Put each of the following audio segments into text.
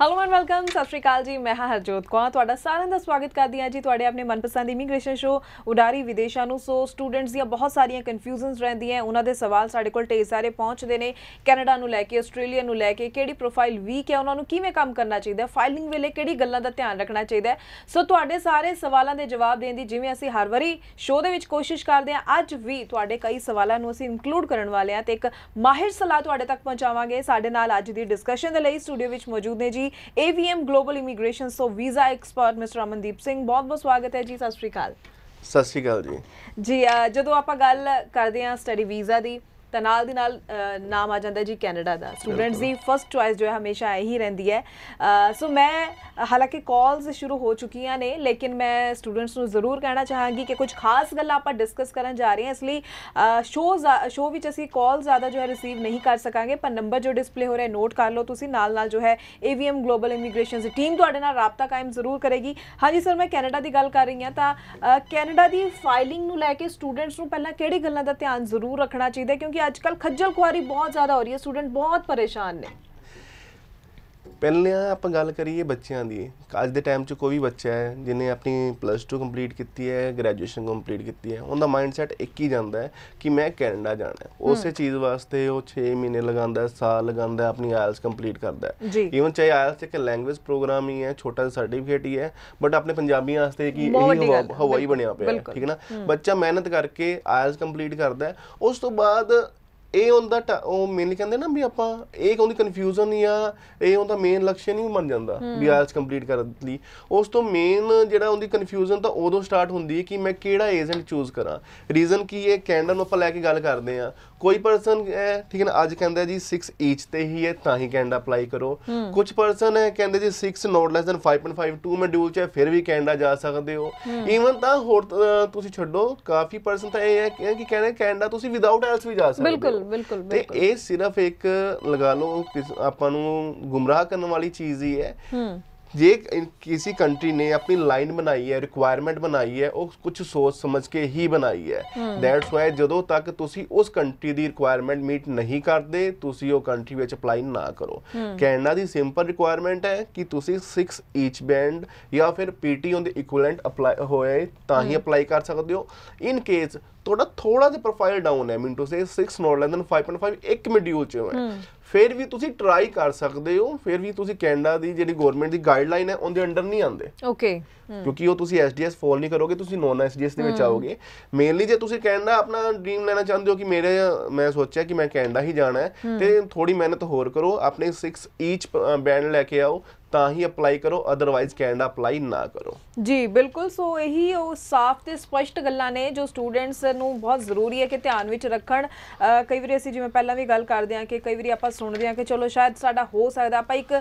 hello and welcome ਸਤਿ ਸ਼੍ਰੀ ਅਕਾਲ ਜੀ ਮੈਂ ਹਾਂ ਹਰਜੋਤ ਕੌਰ ਤੁਹਾਡਾ ਸਾਰਿਆਂ ਦਾ ਸਵਾਗਤ ਕਰਦੀ ਹਾਂ ਜੀ ਤੁਹਾਡੇ ਆਪਣੇ ਮਨਪਸੰਦ ਇਮੀਗ੍ਰੇਸ਼ਨ ਸ਼ੋ ਉਡਾਰੀ ਵਿਦੇਸ਼ਾਂ ਨੂੰ ਸੋ ਸਟੂਡੈਂਟਸ ਦੀਆਂ ਬਹੁਤ ਸਾਰੀਆਂ ਕਨਫਿਊਜ਼ਨਸ ਰਹਿੰਦੀਆਂ ਉਹਨਾਂ ਦੇ ਸਵਾਲ ਸਾਡੇ ਕੋਲ ਢੇਰ ਸਾਰੇ ਪਹੁੰਚਦੇ ਨੇ ਕੈਨੇਡਾ ਨੂੰ ਲੈ ਕੇ ਆਸਟ੍ਰੇਲੀਆ ਨੂੰ ਲੈ ਕੇ ਕਿਹੜੀ ਪ੍ਰੋਫਾਈਲ ਵੀਕ ਹੈ ਉਹਨਾਂ ਨੂੰ ਕਿਵੇਂ ਕੰਮ ਕਰਨਾ ਚਾਹੀਦਾ ਫਾਈਲਿੰਗ ਵੇਲੇ ਕਿਹੜੀ ਗੱਲਾਂ ਦਾ ਧਿਆਨ ਰੱਖਣਾ ਚਾਹੀਦਾ ਸੋ ਤੁਹਾਡੇ ਸਾਰੇ ਸਵਾਲਾਂ ਦੇ ਜਵਾਬ ਦੇਣ ਦੀ ਜਿਵੇਂ ਅਸੀਂ ਹਰ ਵਾਰੀ ਸ਼ੋ ਦੇ ਵਿੱਚ ਕੋਸ਼ਿਸ਼ ਕਰਦੇ ਹਾਂ ਅੱਜ ਵੀ ਤੁਹਾਡੇ ਕਈ ਸਵਾਲਾਂ ਨੂੰ ਅਸੀਂ ਇਨਕਲੂਡ ਕਰਨ ਵਾਲੇ ਹਾਂ ਤੇ ਇੱਕ ਮਾਹਿਰ ਸਲਾਹ ਤੁਹਾਡੇ ਤੱਕ ਪਹੁੰਚਾਵਾਂਗੇ ਸਾਡੇ ਨਾਲ ਅੱਜ ਦੀ ਡਿਸਕਸ਼ਨ ਦੇ ਲਈ ਸਟੂਡੀਓ ਵਿੱਚ ਮੌਜੂਦ ਨੇ ਜੀ ਸੀ AVM global immigration so visa expert mister Amandeep Singh ਬਹੁਤ ਬਹੁਤ ਸਵਾਗਤ ਹੈ ਜੀ ਸਤਿ ਸ਼੍ਰੀ ਅਕਾਲ ਸਤਿ ਸ਼੍ਰੀ ਅਕਾਲ ਜੀ ਜੀ ਜਦੋਂ ਆਪਾਂ ਗੱਲ ਕਰਦੇ ਹਾਂ ਸਟੱਡੀ ਵੀਜ਼ਾ ਦੀ ਤਾਂ ਨਾਲ ਦੀ ਨਾਲ ਨਾਮ ਆ ਜਾਂਦਾ ਜੀ ਕੈਨੇਡਾ ਦਾ ਸਟੂਡੈਂਟਸ ਦੀ ਫਰਸਟ ਚੁਆਇਸ ਜੋ ਹੈ ਹਮੇਸ਼ਾ ਇਹੀ ਰਹਿੰਦੀ ਹੈ ਸੋ ਮੈਂ ਹਾਲਾਂਕਿ ਕਾਲਸ ਸ਼ੁਰੂ ਹੋ ਚੁੱਕੀਆਂ ਨੇ ਲੇਕਿਨ ਮੈਂ ਸਟੂਡੈਂਟਸ ਨੂੰ ਜ਼ਰੂਰ ਕਹਿਣਾ ਚਾਹਾਂਗੀ ਕਿ ਕੁਝ ਖਾਸ ਗੱਲਾਂ ਆਪਾਂ ਡਿਸਕਸ ਕਰਨ ਜਾ ਰਹੇ ਹਾਂ ਇਸ ਲਈ ਸ਼ੋਅ ਸ਼ੋ ਵਿੱਚ ਅਸੀਂ ਕਾਲ ਜ਼ਿਆਦਾ ਜੋ ਹੈ ਰਿਸੀਵ ਨਹੀਂ ਕਰ ਸਕਾਂਗੇ ਪਰ ਨੰਬਰ ਜੋ ਡਿਸਪਲੇ ਹੋ ਰਿਹਾ ਨੋਟ ਕਰ ਲਓ ਤੁਸੀਂ ਨਾਲ ਨਾਲ ਜੋ ਹੈ ਏਵੀਐਮ ਗਲੋਬਲ ਇਮੀਗ੍ਰੇਸ਼ਨ ਦੀ ਟੀਮ ਤੁਹਾਡੇ ਨਾਲ ਰਾਬਤਾ ਕਾਇਮ ਜ਼ਰੂਰ ਕਰੇਗੀ ਹਾਂਜੀ ਸਰ ਮੈਂ ਕੈਨੇਡਾ ਦੀ ਗੱਲ ਕਰ ਰਹੀ ਹਾਂ ਤਾਂ ਕੈਨੇਡਾ ਦੀ ਫਾਈਲਿੰਗ ਨੂੰ ਲੈ ਕੇ ਸਟੂਡੈਂਟਸ ਨੂੰ ਪਹਿਲਾਂ ਕਿਹੜੀ ਗੱਲਾਂ ਦਾ ਧਿਆਨ ਜ਼ਰੂਰ ਰੱਖਣਾ ਚਾਹੀਦਾ ਕਿਉਂਕਿ क्योंकि आजकल खज्जल खुआरी बहुत ज़्यादा हो रही है स्टूडेंट बहुत परेशान ने ਪਹਿਲਾਂ ਆਪਾਂ ਗੱਲ ਕਰੀਏ ਬੱਚਿਆਂ ਦੀ ਅੱਜ ਦੇ ਟਾਈਮ 'ਚ ਕੋਈ ਵੀ ਬੱਚਾ ਹੈ ਜਿਨੇ ਆਪਣੀ ਪਲੱਸ 2 ਕੰਪਲੀਟ ਕੀਤੀ ਹੈ ਗ੍ਰੈਜੂਏਸ਼ਨ ਕੰਪਲੀਟ ਕੀਤੀ ਹੈ ਉਹਦਾ ਮਾਈਂਡਸੈਟ ਇੱਕ ਹੀ ਜਾਂਦਾ ਹੈ ਕਿ ਮੈਂ ਕੈਨੇਡਾ ਜਾਣਾ ਹੈ ਉਸੇ ਚੀਜ਼ ਵਾਸਤੇ ਉਹ 6 ਮਹੀਨੇ ਲਗਾਉਂਦਾ ਹੈ ਸਾਲ ਲਗਾਉਂਦਾ ਹੈ ਆਪਣੀ ਆਇਲਸ ਕੰਪਲੀਟ ਕਰਦਾ ਹੈ ਈਵਨ ਚਾਹੇ ਆਇਲਸ ਇੱਕ ਲੈਂਗੁਏਜ ਪ੍ਰੋਗਰਾਮ ਹੀ ਹੈ ਛੋਟਾ ਜਿਹਾ ਸਰਟੀਫਿਕੇਟ ਹੀ ਹੈ ਬਟ ਆਪਣੇ ਪੰਜਾਬੀਆਂ ਵਾਸਤੇ ਕਿ ਇਹ ਹਵਾਈ ਬਣਿਆ ਪਿਆ ਠੀਕ ਹੈ ਨਾ ਬੱਚਾ ਮਿਹਨਤ ਕਰਕੇ ਆਇਲਸ ਕੰਪਲੀਟ ਕਰਦਾ ਹੈ ਉਸ ਤੋਂ ਬਾਅਦ ਇਹ ਹੁੰਦਾ ਉਹ ਮੇਨਲੀ ਕਹਿੰਦੇ ਨਾ ਵੀ ਆਪਾਂ ਇਹ ਕਹਿੰਦੀ ਕਨਫਿਊਜ਼ਨ ਜਾਂ ਇਹ ਹੁੰਦਾ ਮੇਨ ਲਕਸ਼ਯ ਨਹੀਂ ਬਣ ਜਾਂਦਾ ਵੀ ਆਇਲਸ ਕੰਪਲੀਟ ਕਰਨ ਲਈ ਉਸ ਤੋਂ ਮੇਨ ਜਿਹੜਾ ਉਹਦੀ ਕਨਫਿਊਜ਼ਨ ਤਾਂ ਉਦੋਂ ਸਟਾਰਟ ਹੁੰਦੀ ਹੈ ਕਿ ਮੈਂ ਕਿਹੜਾ ਏਜੰਟ ਚੂਜ਼ ਕਰਾਂ ਰੀਜ਼ਨ ਕੀ ਇਹ ਕੈਨੇਡਾ ਨੂੰ ਆਪਾਂ ਲੈ ਕੇ ਗੱਲ ਕਰਦੇ ਆ ਕੋਈ ਪਰਸਨ ਹੈ ਠੀਕ ਹੈ ਨਾ ਅੱਜ ਕਹਿੰਦਾ ਜੀ 6 ਈਚ ਤੇ ਹੀ ਹੈ ਤਾਂ ਹੀ ਕੈਨੇਡਾ ਅਪਲਾਈ ਕਰੋ ਕੁਝ ਪਰਸਨ ਹੈ ਕਹਿੰਦੇ ਜੀ 6 ਨੋਟ ਲੈਸ ਦਨ 5.52 ਮੋਡਿਊਲ ਚ ਫਿਰ ਵੀ ਕੈਨੇਡਾ ਜਾ ਸਕਦੇ ਹੋ ਈਵਨ ਤਾਂ ਹੋਰ ਤੁਸੀਂ ਛੱਡੋ ਕਾਫੀ ਪਰਸਨ ਤਾਂ ਇਹ ਹੈ ਕਿ ਕਹਿੰਦੇ ਕੈਨੇਡਾ ਤੁਸੀਂ ਵਿਦਆਊਟ ਐਲਸ ਵੀ ਜਾ ਸਕਦੇ ਹੋ ਬਿਲਕੁਲ ਬਿਲਕੁਲ ਤੇ ਇਹ ਸਿਰਫ ਇੱਕ ਲਗਾ ਲਓ ਆਪਾਂ ਨੂੰ ਗੁੰਮਰਾਹ ਕਰਨ ਵਾਲੀ ਚੀਜ਼ ਹੀ ਹੈ ਜੇ ਕਿਸੇ ਕੰਟਰੀ ਨੇ ਆਪਣੀ ਲਾਈਨ ਬਣਾਈ ਹੈ ਰਿਕੁਆਇਰਮੈਂਟ ਬਣਾਈ ਹੈ ਉਹ ਕੁਝ ਸੋਚ ਸਮਝ ਕੇ ਹੀ ਬਣਾਈ ਹੈ ਦੈਟਸ ਵਾਈ ਜਦੋਂ ਤੱਕ ਤੁਸੀਂ ਉਸ ਕੰਟਰੀ ਦੀ ਰਿਕੁਆਇਰਮੈਂਟ ਮੀਟ ਨਹੀਂ ਕਰਦੇ ਤੁਸੀਂ ਉਹ ਕੰਟਰੀ ਵਿੱਚ ਅਪਲਾਈ ਨਾ ਕਰੋ ਕੈਨੇਡਾ ਦੀ ਸਿੰਪਲ ਰਿਕੁਆਇਰਮੈਂਟ ਹੈ ਕਿ ਤੁਸੀਂ 6 ਈਚ ਬੈਂਡ ਜਾਂ ਫਿਰ ਪੀਟੀ ਔਨ ਦੇ ਇਕੁਇਵਲੈਂਟ ਅਪਲਾਈ ਹੋਏ ਤਾਂ ਹੀ ਅਪਲਾਈ ਕਰ ਸਕਦੇ ਹੋ ਇਨ ਕੇਸ ਤੁਹਾਡਾ ਥੋੜਾ ਜਿਹਾ ਪ੍ਰੋਫਾਈਲ ਡਾਊਨ ਹੈ ਮਿੰਟੋ ਸੇ 6 ਨੋਟ ਲੈਂਦਨ 5.5 ਇੱਕ ਮੋਡਿਊਲ ਚ ਹੈ ਫਿਰ ਵੀ ਤੁਸੀਂ ਟਰਾਈ ਕਰ ਸਕਦੇ ਹੋ ਫਿਰ ਵੀ ਤੁਸੀਂ ਕੈਨੇਡਾ ਦੀ ਜਿਹੜੀ ਗਵਰਨਮੈਂਟ ਦੀ ਗਾਈਡਲਾਈਨ ਹੈ ਉਹਦੇ ਅੰਡਰ ਨਹੀਂ ਆਉਂਦੇ ਓਕੇ ਕਿਉਂਕਿ ਉਹ ਤੁਸੀਂ ਐਸਡੀਐਸ ਫੋਲ ਨਹੀਂ ਕਰੋਗੇ ਤੁਸੀਂ ਨੋਨ ਐਸਡੀਐਸ ਦੇ ਵਿੱਚ ਆਓਗੇ ਮੇਨਲੀ ਜੇ ਤੁਸੀਂ ਕੈਨੇਡਾ ਆਪਣਾ ਡ੍ਰੀਮ ਲੈਣਾ ਚਾਹੁੰਦੇ ਹੋ ਕਿ ਮੇਰੇ ਮੈਂ ਸੋਚਿਆ ਕਿ ਮੈਂ ਕੈਨੇਡਾ ਹੀ ਜਾਣਾ ਹੈ ਤੇ ਥੋੜੀ ਮਿਹਨਤ ਹੋਰ ਕਰੋ ਆਪਣੇ 6 ਈਚ ਬੈਂਡ ਲੈ ਕੇ ਆਓ ਤਾਂ ਹੀ ਅਪਲਾਈ ਕਰੋ ਅਦਰਵਾਇਜ਼ ਕੈਨੇਡਾ ਅਪਲਾਈ ਨਾ ਕਰੋ ਜੀ ਬਿਲਕੁਲ ਸੋ ਇਹੀ ਉਹ ਸਾਫ਼ ਤੇ ਸਪਸ਼ਟ ਗੱਲਾਂ ਨੇ ਜੋ ਸਟੂਡੈਂਟਸ ਨੂੰ ਬਹੁਤ ਜ਼ਰੂਰੀ ਹੈ ਕਿ ਧਿਆਨ ਵਿੱਚ ਰੱਖਣ ਕਈ ਵਾਰੀ ਅਸੀਂ ਜਿਵੇਂ ਪਹਿਲਾਂ ਵੀ ਗੱਲ ਕਰਦੇ ਹਾਂ ਕਿ ਕਈ ਵਾਰੀ ਆਪਾਂ ਸੁਣਦੇ ਹਾਂ ਕਿ ਚਲੋ ਸ਼ਾਇਦ ਸਾਡਾ ਹੋ ਸਕਦਾ ਆਪਾਂ ਇੱਕ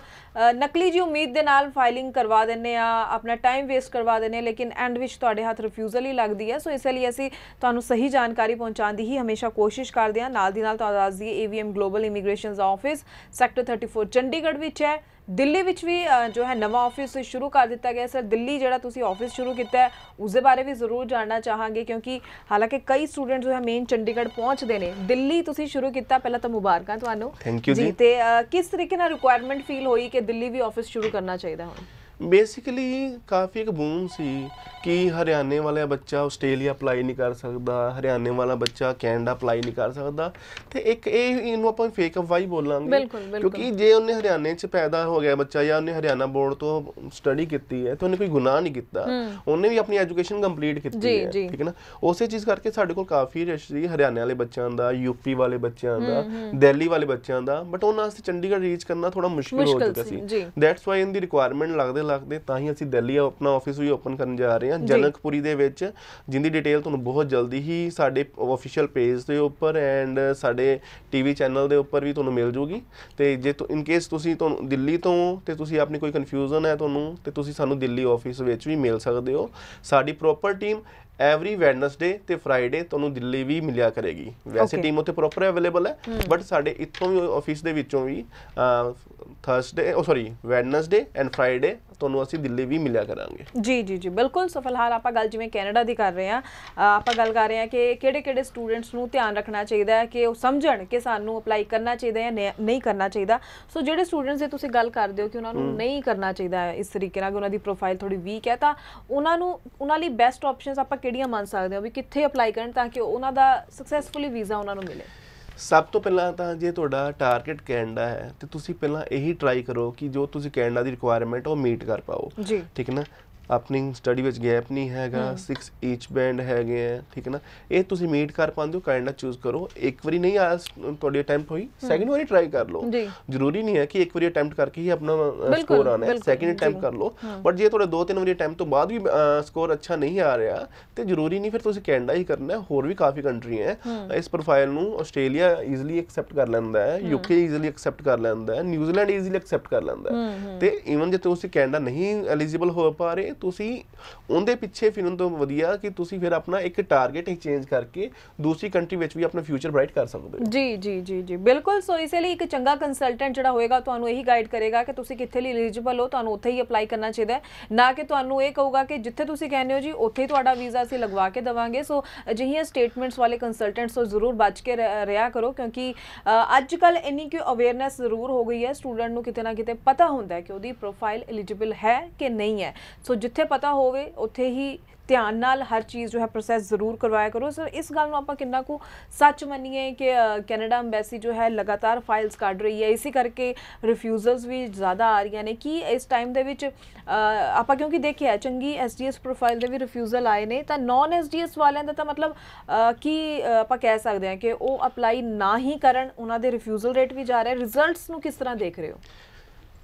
ਨਕਲੀ ਜੀ ਉਮੀਦ ਦੇ ਨਾਲ ਫਾਈਲਿੰਗ ਕਰਵਾ ਦਿੰਨੇ ਆ ਆਪਣਾ ਟਾਈਮ ਵੇਸਟ ਕਰਵਾ ਦਿੰਨੇ ਲੇਕਿਨ ਐਂਡ ਵਿੱਚ ਤੁਹਾਡੇ ਹੱਥ ਰਿਫਿਊਜ਼ਲ ਹੀ ਲੱਗਦੀ ਹੈ ਸੋ ਇਸ ਲਈ ਅਸੀਂ ਤੁਹਾਨੂੰ ਸਹੀ ਜਾਣਕਾਰੀ ਪਹੁੰਚਾਉਣ ਦੀ ਹੀ ਹਮੇਸ਼ਾ ਕੋਸ਼ਿਸ਼ ਕਰਦੇ ਹਾਂ ਨਾਲ ਦੀ ਨਾਲ ਤੁਹਾਨੂੰ ਦੱਸ ਦਈਏ AVM global immigrations office sector 34 Chandigarh ਵਿੱਚ ਹੈ ਦਿੱਲੀ ਵਿੱਚ ਵੀ ਜੋ ਹੈ ਨਵਾਂ ਆਫਿਸ ਸ਼ੁਰੂ ਕਰ ਦਿੱਤਾ ਗਿਆ ਸਰ ਦਿੱਲੀ ਜਿਹੜਾ ਤੁਸੀਂ ਆਫਿਸ ਸ਼ੁਰੂ ਕੀਤਾ ਹੈ ਉਸ ਦੇ ਬਾਰੇ ਵੀ ਜ਼ਰੂਰ ਜਾਣਨਾ ਚਾਹਾਂਗੇ ਕਿਉਂਕਿ ਹਾਲਾਂਕਿ ਕਈ ਸਟੂਡੈਂਟ ਜੋ ਹੈ ਮੇਨ ਚੰਡੀਗੜ੍ਹ ਪਹੁੰਚਦੇ ਨੇ ਦਿੱਲੀ ਤੁਸੀਂ ਸ਼ੁਰੂ ਕੀਤਾ ਪਹਿਲਾਂ ਤਾਂ ਮੁਬਾਰਕਾਂ ਤੁਹਾਨੂੰ ਜੀ ਤੇ ਕਿਸ ਤਰੀਕੇ ਨਾਲ ਰਿਕੁਆਇਰਮੈਂਟ ਫੀਲ ਹੋਈ ਕਿ ਦਿੱਲੀ ਵੀ ਆਫਿਸ ਸ਼ੁਰੂ ਕਰਨਾ ਚਾਹੀਦਾ ਹੁਣ ਬੇਸਿਕਲੀ ਕਾਫੀ ਇੱਕ ਬੂਮ ਸੀ ਕਿ ਹਰਿਆਣੇ ਵਾਲਾ ਬੱਚਾ ਆਸਟ੍ਰੇਲੀਆ ਅਪਲਾਈ ਨਹੀਂ ਕਰ ਸਕਦਾ ਹਰਿਆਣੇ ਵਾਲਾ ਬੱਚਾ ਕੈਨੇਡਾ ਅਪਲਾਈ ਨਹੀਂ ਕਰ ਸਕਦਾ ਤੇ ਇੱਕ ਇਹ ਇਹਨੂੰ ਆਪਾਂ ਫੇਕ ਅਫਵਾਈ ਬੋਲਾਂਗੇ ਕਿਉਂਕਿ ਜੇ ਉਹਨੇ ਹਰਿਆਣੇ 'ਚ ਪੈਦਾ ਹੋ ਗਿਆ ਬੱਚਾ ਜਾਂ ਉਹਨੇ ਹਰਿਆਣਾ ਬੋਰਡ ਤੋਂ ਸਟੱਡੀ ਕੀਤੀ ਹੈ ਤਾਂ ਉਹਨੇ ਕੋਈ ਗੁਨਾਹ ਨਹੀਂ ਕੀਤਾ ਉਹਨੇ ਵੀ ਆਪਣੀ ਐਜੂਕੇਸ਼ਨ ਕੰਪਲੀਟ ਕੀਤੀ ਹੈ ਠੀਕ ਹੈ ਨਾ ਉਸੇ ਚੀਜ਼ ਕਰਕੇ ਸਾਡੇ ਕੋਲ ਕਾਫੀ ਰਸ਼ ਸੀ ਹਰਿਆਣੇ ਵਾਲੇ ਬੱਚਿਆਂ ਦਾ ਯੂਪੀ ਵਾਲੇ ਬੱਚਿਆਂ ਦਾ ਦਿੱਲੀ ਵਾਲੇ ਬੱਚਿਆਂ ਦਾ ਬਟ ਉਹਨਾਂ ਵਾਸਤੇ ਚੰਡੀਗੜ੍ਹ ਰੀਚ ਕਰਨਾ ਥੋੜਾ ਮੁਸ਼ਕਿਲ ਹੋ ਜਾਂਦਾ ਸੀ that's why in the requirement ਲੱਗਦੇ ਲੱਖ ਲੱਗਦੇ ਤਾਂ ਹੀ ਅਸੀਂ ਦਿੱਲੀ ਆਪਣਾ ਆਫਿਸ ਵੀ ਓਪਨ ਕਰਨ ਜਾ ਰਹੇ ਹਾਂ ਜਨਕਪੁਰੀ ਦੇ ਵਿੱਚ ਜਿੰਦੀ ਡਿਟੇਲ ਤੁਹਾਨੂੰ ਬਹੁਤ ਜਲਦੀ ਹੀ ਸਾਡੇ ਅਫੀਸ਼ੀਅਲ ਪੇਜ ਦੇ ਉੱਪਰ ਐਂਡ ਸਾਡੇ ਟੀਵੀ ਚੈਨਲ ਦੇ ਉੱਪਰ ਵੀ ਤੁਹਾਨੂੰ ਮਿਲ ਜੂਗੀ ਤੇ ਜੇ ਇਨ ਕੇਸ ਤੁਸੀਂ ਤੁਹਾਨੂੰ ਦਿੱਲੀ ਤੋਂ ਤੇ ਤੁਸੀਂ ਆਪਣੀ ਕੋਈ ਕਨਫਿਊਜ਼ਨ ਹੈ ਤੁਹਾਨੂੰ ਤੇ ਤੁਸੀਂ ਸਾਨੂੰ ਦਿੱਲੀ ਆਫਿਸ ਵਿੱਚ ਵੀ ਮਿਲ ਸਕਦੇ ਹੋ ਸਾਡੀ ਪ੍ਰੋਪਰ ਟੀਮ ਐਵਰੀ ਵੈਡਨਸਡੇ ਤੇ ਫਰਾਈਡੇ ਤੁਹਾਨੂੰ ਦਿੱਲੀ ਵੀ ਮਿਲਿਆ ਕਰੇਗੀ ਵੈਸੇ ਟੀਮ ਉੱਥੇ ਪ੍ਰੋਪਰ ਅਵੇਲੇਬਲ ਹੈ ਬਟ ਸਾਡੇ ਇੱਥੋਂ ਵੀ ਆਫਿਸ ਦੇ ਵਿੱਚੋਂ ਵੀ ਥਰਸਡੇ ਉਹ ਸੌਰੀ ਵੈਡਨਸਡੇ ਐਂਡ ਫਰਾਈਡੇ ਤੁਹਾਨੂੰ ਅਸੀਂ ਦਿੱਲੀ ਵੀ ਮਿਲਿਆ ਕਰਾਂਗੇ ਜੀ ਜੀ ਜੀ ਬਿਲਕੁਲ ਸਫਲ ਹਾਲ ਆਪਾਂ ਗੱਲ ਜਿਵੇਂ ਕੈਨੇਡਾ ਦੀ ਕਰ ਰਹੇ ਆ ਆਪਾਂ ਗੱਲ ਕਰ ਰਹੇ ਆ ਕਿ ਕਿਹੜੇ ਕਿਹੜੇ ਸਟੂਡੈਂਟਸ ਨੂੰ ਧਿਆਨ ਰੱਖਣਾ ਚਾਹੀਦਾ ਹੈ ਕਿ ਉਹ ਸਮਝਣ ਕਿ ਸਾਨੂੰ ਅਪਲਾਈ ਕਰਨਾ ਚਾਹੀਦਾ ਹੈ ਜਾਂ ਨਹੀਂ ਕਰਨਾ ਚਾਹੀਦਾ ਸੋ ਜਿਹੜੇ ਸਟੂਡੈਂਟਸ ਦੀ ਤੁਸੀਂ ਗੱਲ ਕਰਦੇ ਹੋ ਕਿ ਉਹਨਾਂ ਨੂੰ ਨਹੀਂ ਕਰਨਾ ਚਾਹੀਦਾ ਇਸ ਤਰੀਕੇ ਨਾਲ ਕਿ ਉਹਨਾਂ ਦੀ ਪ੍ਰੋਫਾਈਲ ਥੋੜੀ ਵੀਕ ਹੈ ਤਾਂ ਉਹਨਾਂ ਨੂੰ ਉਹਨਾਂ ਲਈ ਬੈਸਟ ਆਪਸ਼ਨਸ ਆਪਾਂ ਕਿਹੜੀਆਂ ਮੰਨ ਸਕਦੇ ਹੋ ਵੀ ਕਿੱਥੇ ਅਪਲਾਈ ਕਰਨ ਤਾਂ ਕਿ ਉਹਨਾਂ ਦਾ ਸਕਸੈਸਫੁਲੀ ਵੀਜ਼ਾ ਉਹਨਾਂ ਨੂੰ ਮਿਲੇ ਸਭ ਤੋਂ ਪਹਿਲਾਂ ਤਾਂ ਜੇ ਤੁਹਾਡਾ ਟਾਰਗੇਟ ਕੈਨੇਡਾ ਹੈ ਤੇ ਤੁਸੀਂ ਪਹਿਲਾਂ ਇਹੀ ਟਰਾਈ ਕਰੋ ਕਿ ਜੋ ਤੁਸੀਂ ਕੈਨੇਡਾ ਦੀ ਰਿਕੁਆਇਰਮੈਂਟ ਉਹ ਮੀਟ ਕਰ ਪਾਓ ਠੀਕ ਹੈ ਨਾ ਆਪਣੀ ਸਟੱਡੀ ਵਿੱਚ ਗੈਪ ਨਹੀਂ ਹੈਗਾ 6 ਈਚ ਬੈਂਡ ਹੈਗੇ ਆ ਠੀਕ ਹੈ ਨਾ ਇਹ ਤੁਸੀਂ ਮੀਟ ਕਰ ਪਾਉਂਦੇ ਹੋ ਕਾਇੰਡ ਆ ਚੂਜ਼ ਕਰੋ ਇੱਕ ਵਾਰੀ ਨਹੀਂ ਆ ਤੁਹਾਡੀ ਅਟੈਂਪਟ ਹੋਈ ਸੈਕਿੰਡ ਵਾਰੀ ਟਰਾਈ ਕਰ ਲਓ ਜ਼ਰੂਰੀ ਨਹੀਂ ਹੈ ਕਿ ਇੱਕ ਵਾਰੀ ਅਟੈਂਪਟ ਕਰਕੇ ਹੀ ਆਪਣਾ ਸਕੋਰ ਆਣਾ ਹੈ ਸੈਕਿੰਡ ਅਟੈਂਪਟ ਕਰ ਲਓ ਬਟ ਜੇ ਤੁਹਾਡੇ ਦੋ ਤਿੰਨ ਵਾਰੀ ਅਟੈਂਪਟ ਤੋਂ ਬਾਅਦ ਵੀ ਸਕੋਰ ਅੱਛਾ ਨਹੀਂ ਆ ਰਿਹਾ ਤੇ ਜ਼ਰੂਰੀ ਨਹੀਂ ਫਿਰ ਤੁਸੀਂ ਕੈਨੇਡਾ ਹੀ ਕਰਨਾ ਹੈ ਹੋਰ ਵੀ ਕਾਫੀ ਕੰਟਰੀ ਹੈ ਇਸ ਪ੍ਰੋਫਾਈਲ ਨੂੰ ਆਸਟ੍ਰੇਲੀਆ ਈਜ਼ੀਲੀ ਐਕਸੈਪਟ ਕਰ ਲੈਂਦਾ ਹੈ ਯੂਕੇ ਈਜ਼ੀਲੀ ਐਕਸੈਪਟ ਕਰ ਲੈਂਦਾ ਹੈ ਨਿਊਜ਼ੀਲੈਂਡ ਈਜ਼ੀਲੀ ਐਕਸੈਪਟ ਕਰ ਲੈਂਦਾ ਹੈ ਤੇ ਇਵਨ ਜੇ ਤੁਸੀਂ ਕੈਨੇਡਾ ਨਹੀਂ ਐਲੀਜੀਬਲ ਹੋ ਪਾ ਰਹੇ ਤੁਸੀਂ ਉਹਦੇ ਪਿੱਛੇ ਫਿਰਨ ਤੋਂ ਵਧੀਆ ਕਿ ਤੁਸੀਂ ਫਿਰ ਆਪਣਾ ਇੱਕ ਟਾਰਗੇਟ ਐਕਸਚੇਂਜ ਕਰਕੇ ਦੂਸਰੀ ਕੰਟਰੀ ਵਿੱਚ ਵੀ ਆਪਣਾ ਫਿਊਚਰ ਬ੍ਰਾਈਟ ਕਰ ਸਕਦੇ ਹੋ ਜੀ ਜੀ ਜੀ ਜੀ ਬਿਲਕੁਲ ਸੋ ਇਸੇ ਲਈ ਇੱਕ ਚੰਗਾ ਕੰਸਲਟੈਂਟ ਜਿਹੜਾ ਹੋਏਗਾ ਤੁਹਾਨੂੰ ਇਹੀ ਗਾਈਡ ਕਰੇਗਾ ਕਿ ਤੁਸੀਂ ਕਿੱਥੇ ਲਈ ਐਲੀਜੀਬਲ ਹੋ ਤੁਹਾਨੂੰ ਉੱਥੇ ਹੀ ਅਪਲਾਈ ਕਰਨਾ ਚਾਹੀਦਾ ਨਾ ਕਿ ਤੁਹਾਨੂੰ ਇਹ ਕਹੂਗਾ ਕਿ ਜਿੱਥੇ ਤੁਸੀਂ ਕਹਿੰਦੇ ਹੋ ਜੀ ਉੱਥੇ ਹੀ ਤੁਹਾਡਾ ਵੀਜ਼ਾ ਅਸੀਂ ਲਗਵਾ ਕੇ ਦਵਾਂਗੇ ਸੋ ਅਜਿਹੀਆਂ ਸਟੇਟਮੈਂਟਸ ਵਾਲੇ ਕੰਸਲਟੈਂਟਸ ਤੋਂ ਜ਼ਰੂਰ ਬਚ ਕੇ ਰਿਹਾ ਕਰੋ ਕਿਉਂਕਿ ਅੱਜ ਕੱਲ ਇੰਨੀ ਕਿ ਅਵੇਅਰਨੈਸ ਜ਼ਰੂਰ ਹੋ ਗਈ ਹੈ ਸਟੂਡੈਂਟ ਨੂੰ ਕਿਤੇ ਨਾ ਕਿਤੇ ਪਤਾ ਹੁੰਦਾ ਹੈ ਕਿ ਉਹਦੀ ਪ੍ਰੋਫਾਈਲ ਐਲੀਜੀਬਲ ਹੈ ਕਿ ਨਹੀਂ ਹੈ ਸੋ ਜਿੱਥੇ ਪਤਾ ਹੋਵੇ ਉੱਥੇ ਹੀ ਧਿਆਨ ਨਾਲ ਹਰ ਚੀਜ਼ ਜੋ ਹੈ ਪ੍ਰੋਸੈਸ ਜ਼ਰੂਰ ਕਰਵਾਇਆ ਕਰੋ ਸਰ ਇਸ ਗੱਲ ਨੂੰ ਆਪਾਂ ਕਿੰਨਾ ਕੁ ਸੱਚ ਮੰਨੀਏ ਕਿ ਕੈਨੇਡਾ ਐਮਬੈਸੀ ਜੋ ਹੈ ਲਗਾਤਾਰ ਫਾਈਲਸ ਕੱਢ ਰਹੀ ਹੈ ਇਸੇ ਕਰਕੇ ਰਿਫਿਊਜ਼ਲਸ ਵੀ ਜ਼ਿਆਦਾ ਆ ਰਹੀਆਂ ਨੇ ਕਿ ਇਸ ਟਾਈਮ ਦੇ ਵਿੱਚ ਆਪਾਂ ਕਿਉਂਕਿ ਦੇਖਿਆ ਚੰਗੀ ਐਸਡੀਐਸ ਪ੍ਰੋਫਾਈਲ ਦੇ ਵੀ ਰਿਫਿਊਜ਼ਲ ਆਏ ਨੇ ਤਾਂ ਨਾਨ ਐਸਡੀਐਸ ਵਾਲਿਆਂ ਦਾ ਤਾਂ ਮਤਲਬ ਕਿ ਆਪਾਂ ਕਹਿ ਸਕਦੇ ਹਾਂ ਕਿ ਉਹ ਅਪਲਾਈ ਨਾ ਹੀ ਕਰਨ ਉਹਨਾਂ ਦੇ ਰਿਫਿਊਜ਼ਲ ਰੇਟ ਵੀ ਜਾ ਰਿਹਾ ਰਿਜ਼ਲਟਸ ਨੂੰ ਕਿਸ ਤਰ੍ਹਾਂ ਦੇਖ ਰਹੇ ਹੋ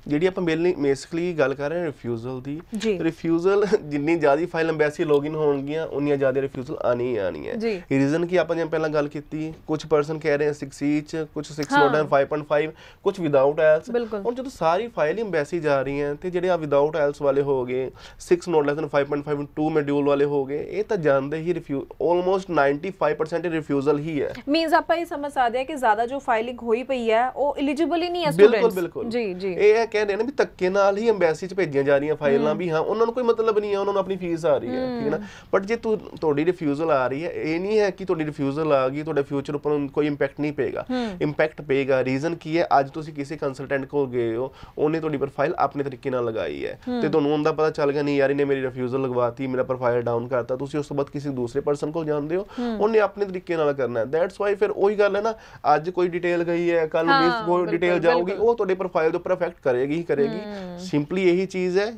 ਜਿਹੜੀ ਆਪਾਂ ਨਹੀਂ ਬੇਸਿਕਲੀ ਗੱਲ ਕਰ ਰਹੇ ਹਾਂ ਰਿਫਿਊਜ਼ਲ ਦੀ ਰਿਫਿਊਜ਼ਲ ਜਿੰਨੀ ਜ਼ਿਆਦਾ ਫਾਈਲ ਐਮਬੈਸੀ ਲੌਗਇਨ ਹੋਣਗੀਆਂ ਉਨੀਆਂ ਜ਼ਿਆਦਾ ਰਿਫਿਊਜ਼ਲ ਆਣੀ ਆਣੀ ਹੈ ਇਹ ਰੀਜ਼ਨ ਕਿ ਆਪਾਂ ਜਿਵੇਂ ਪਹਿਲਾਂ ਗੱਲ ਕੀਤੀ ਕੁਝ ਪਰਸਨ ਕਹਿ ਰਹੇ ਆ 6 ਚ ਕੁਝ 6 ਨੋਟ 5.5 ਕੁਝ ਵਿਦਆਊਟ ਐਲਸ ਹੁਣ ਜਦੋਂ ਸਾਰੀ ਫਾਈਲ ਐਮਬੈਸੀ ਜਾ ਰਹੀ ਹੈ ਤੇ ਜਿਹੜੇ ਆ ਵਿਦਆਊਟ ਐਲਸ ਵਾਲੇ ਹੋ ਗਏ 6 ਨੋਟ ਲੈਸ ਦਨ 5.5 2 ਮੋਡਿਊਲ ਵਾਲੇ ਹੋ ਗਏ ਇਹ ਤਾਂ ਜਾਣਦੇ ਹੀ ਰਿਫਿਊ ਆਲਮੋਸਟ 95% ਰਿਫਿਊਜ਼ਲ ਹੀ ਹੈ ਮੀਨਸ ਆਪਾਂ ਇਹ ਸਮਝ ਸਕਦੇ ਆ ਕਿ ਜ਼ਿਆਦਾ ਜੋ ਫਾਈਲਿੰਗ ਹੋਈ ਪਈ ਹੈ ਉਹ ਐਲੀਜੀਬਲ ਹੀ ਨਹੀਂ ਹੈ ਸਟੂਡੈਂਟਸ ਜੀ ਜੀ ਇਹ ਕਹਿ ਰਹੇ ਨੇ ਵੀ ਤੱਕੇ ਨਾਲ ਹੀ ਐਮਬੈਸੀ 'ਚ ਭੇਜੀਆਂ ਜਾ ਰਹੀਆਂ ਫਾਈਲਾਂ ਵੀ ਹਾਂ ਉਹਨਾਂ ਨੂੰ ਕੋਈ ਮਤਲਬ ਨਹੀਂ ਹੈ ਉਹਨਾਂ ਨੂੰ ਆਪਣੀ ਫੀਸ ਆ ਰਹੀ ਹੈ ਠੀਕ ਹੈ ਨਾ ਬਟ ਜੇ ਤੂੰ ਤੁਹਾਡੀ ਰਿਫਿਊਜ਼ਲ ਆ ਰਹੀ ਹੈ ਇਹ ਨਹੀਂ ਹੈ ਕਿ ਤੁਹਾਡੀ ਰਿਫਿਊਜ਼ਲ ਆ ਗਈ ਤੁਹਾਡੇ ਫਿਊਚਰ ਉੱਪਰ ਕੋਈ ਇੰਪੈਕਟ ਨਹੀਂ ਪਏਗਾ ਇੰਪੈਕਟ ਪਏਗਾ ਰੀਜ਼ਨ ਕੀ ਹੈ ਅੱਜ ਤੁਸੀਂ ਕਿਸੇ ਕੰਸਲਟੈਂਟ ਕੋਲ ਗਏ ਹੋ ਉਹਨੇ ਤੁਹਾਡੀ ਪ੍ਰੋਫਾਈਲ ਆਪਣੇ ਤਰੀਕੇ ਨਾਲ ਲਗਾਈ ਹੈ ਤੇ ਤੁਹਾਨੂੰ ਉਹਦਾ ਪਤਾ ਚੱਲ ਗਿਆ ਨਹੀਂ ਯਾਰ ਇਹਨੇ ਮੇਰੀ ਰਿਫਿਊਜ਼ਲ ਲਗਵਾਤੀ ਮੇਰਾ ਪ੍ਰੋਫਾਈਲ ਡਾਊਨ ਕਰਤਾ ਤੁਸੀਂ ਉਸ ਤੋਂ ਬਾਅਦ ਕਿਸੇ ਦੂਸਰੇ ਪਰਸਨ ਕੋਲ ਜਾਂਦੇ ਹੋ ਉਹਨੇ ਆਪਣੇ ਤਰੀਕੇ ਨਾਲ ਕਰਨਾ ਹੈ ਦੈਟਸ ਵਾਈ ਫਿਰ ਉਹੀ ਗੱਲ ਹੈ ਨਾ ਅੱਜ ਕੋਈ ਡਿਟੇਲ ਗਈ ਹੈ ਕੱਲ ਨੂੰ ਕੋਈ ਡਿਟੇਲ ਜਾਊਗੀ ਉਹ ਤੁਹਾਡੇ ਪ੍ਰੋਫਾਈਲ ਦੇ ਉੱਪਰ ਅਫੈਕਟ ਕਰੇ ਕਰੇਗੀ ਹੀ ਕਰੇਗੀ ਸਿੰਪਲੀ ਇਹੀ ਚੀਜ਼ ਹੈ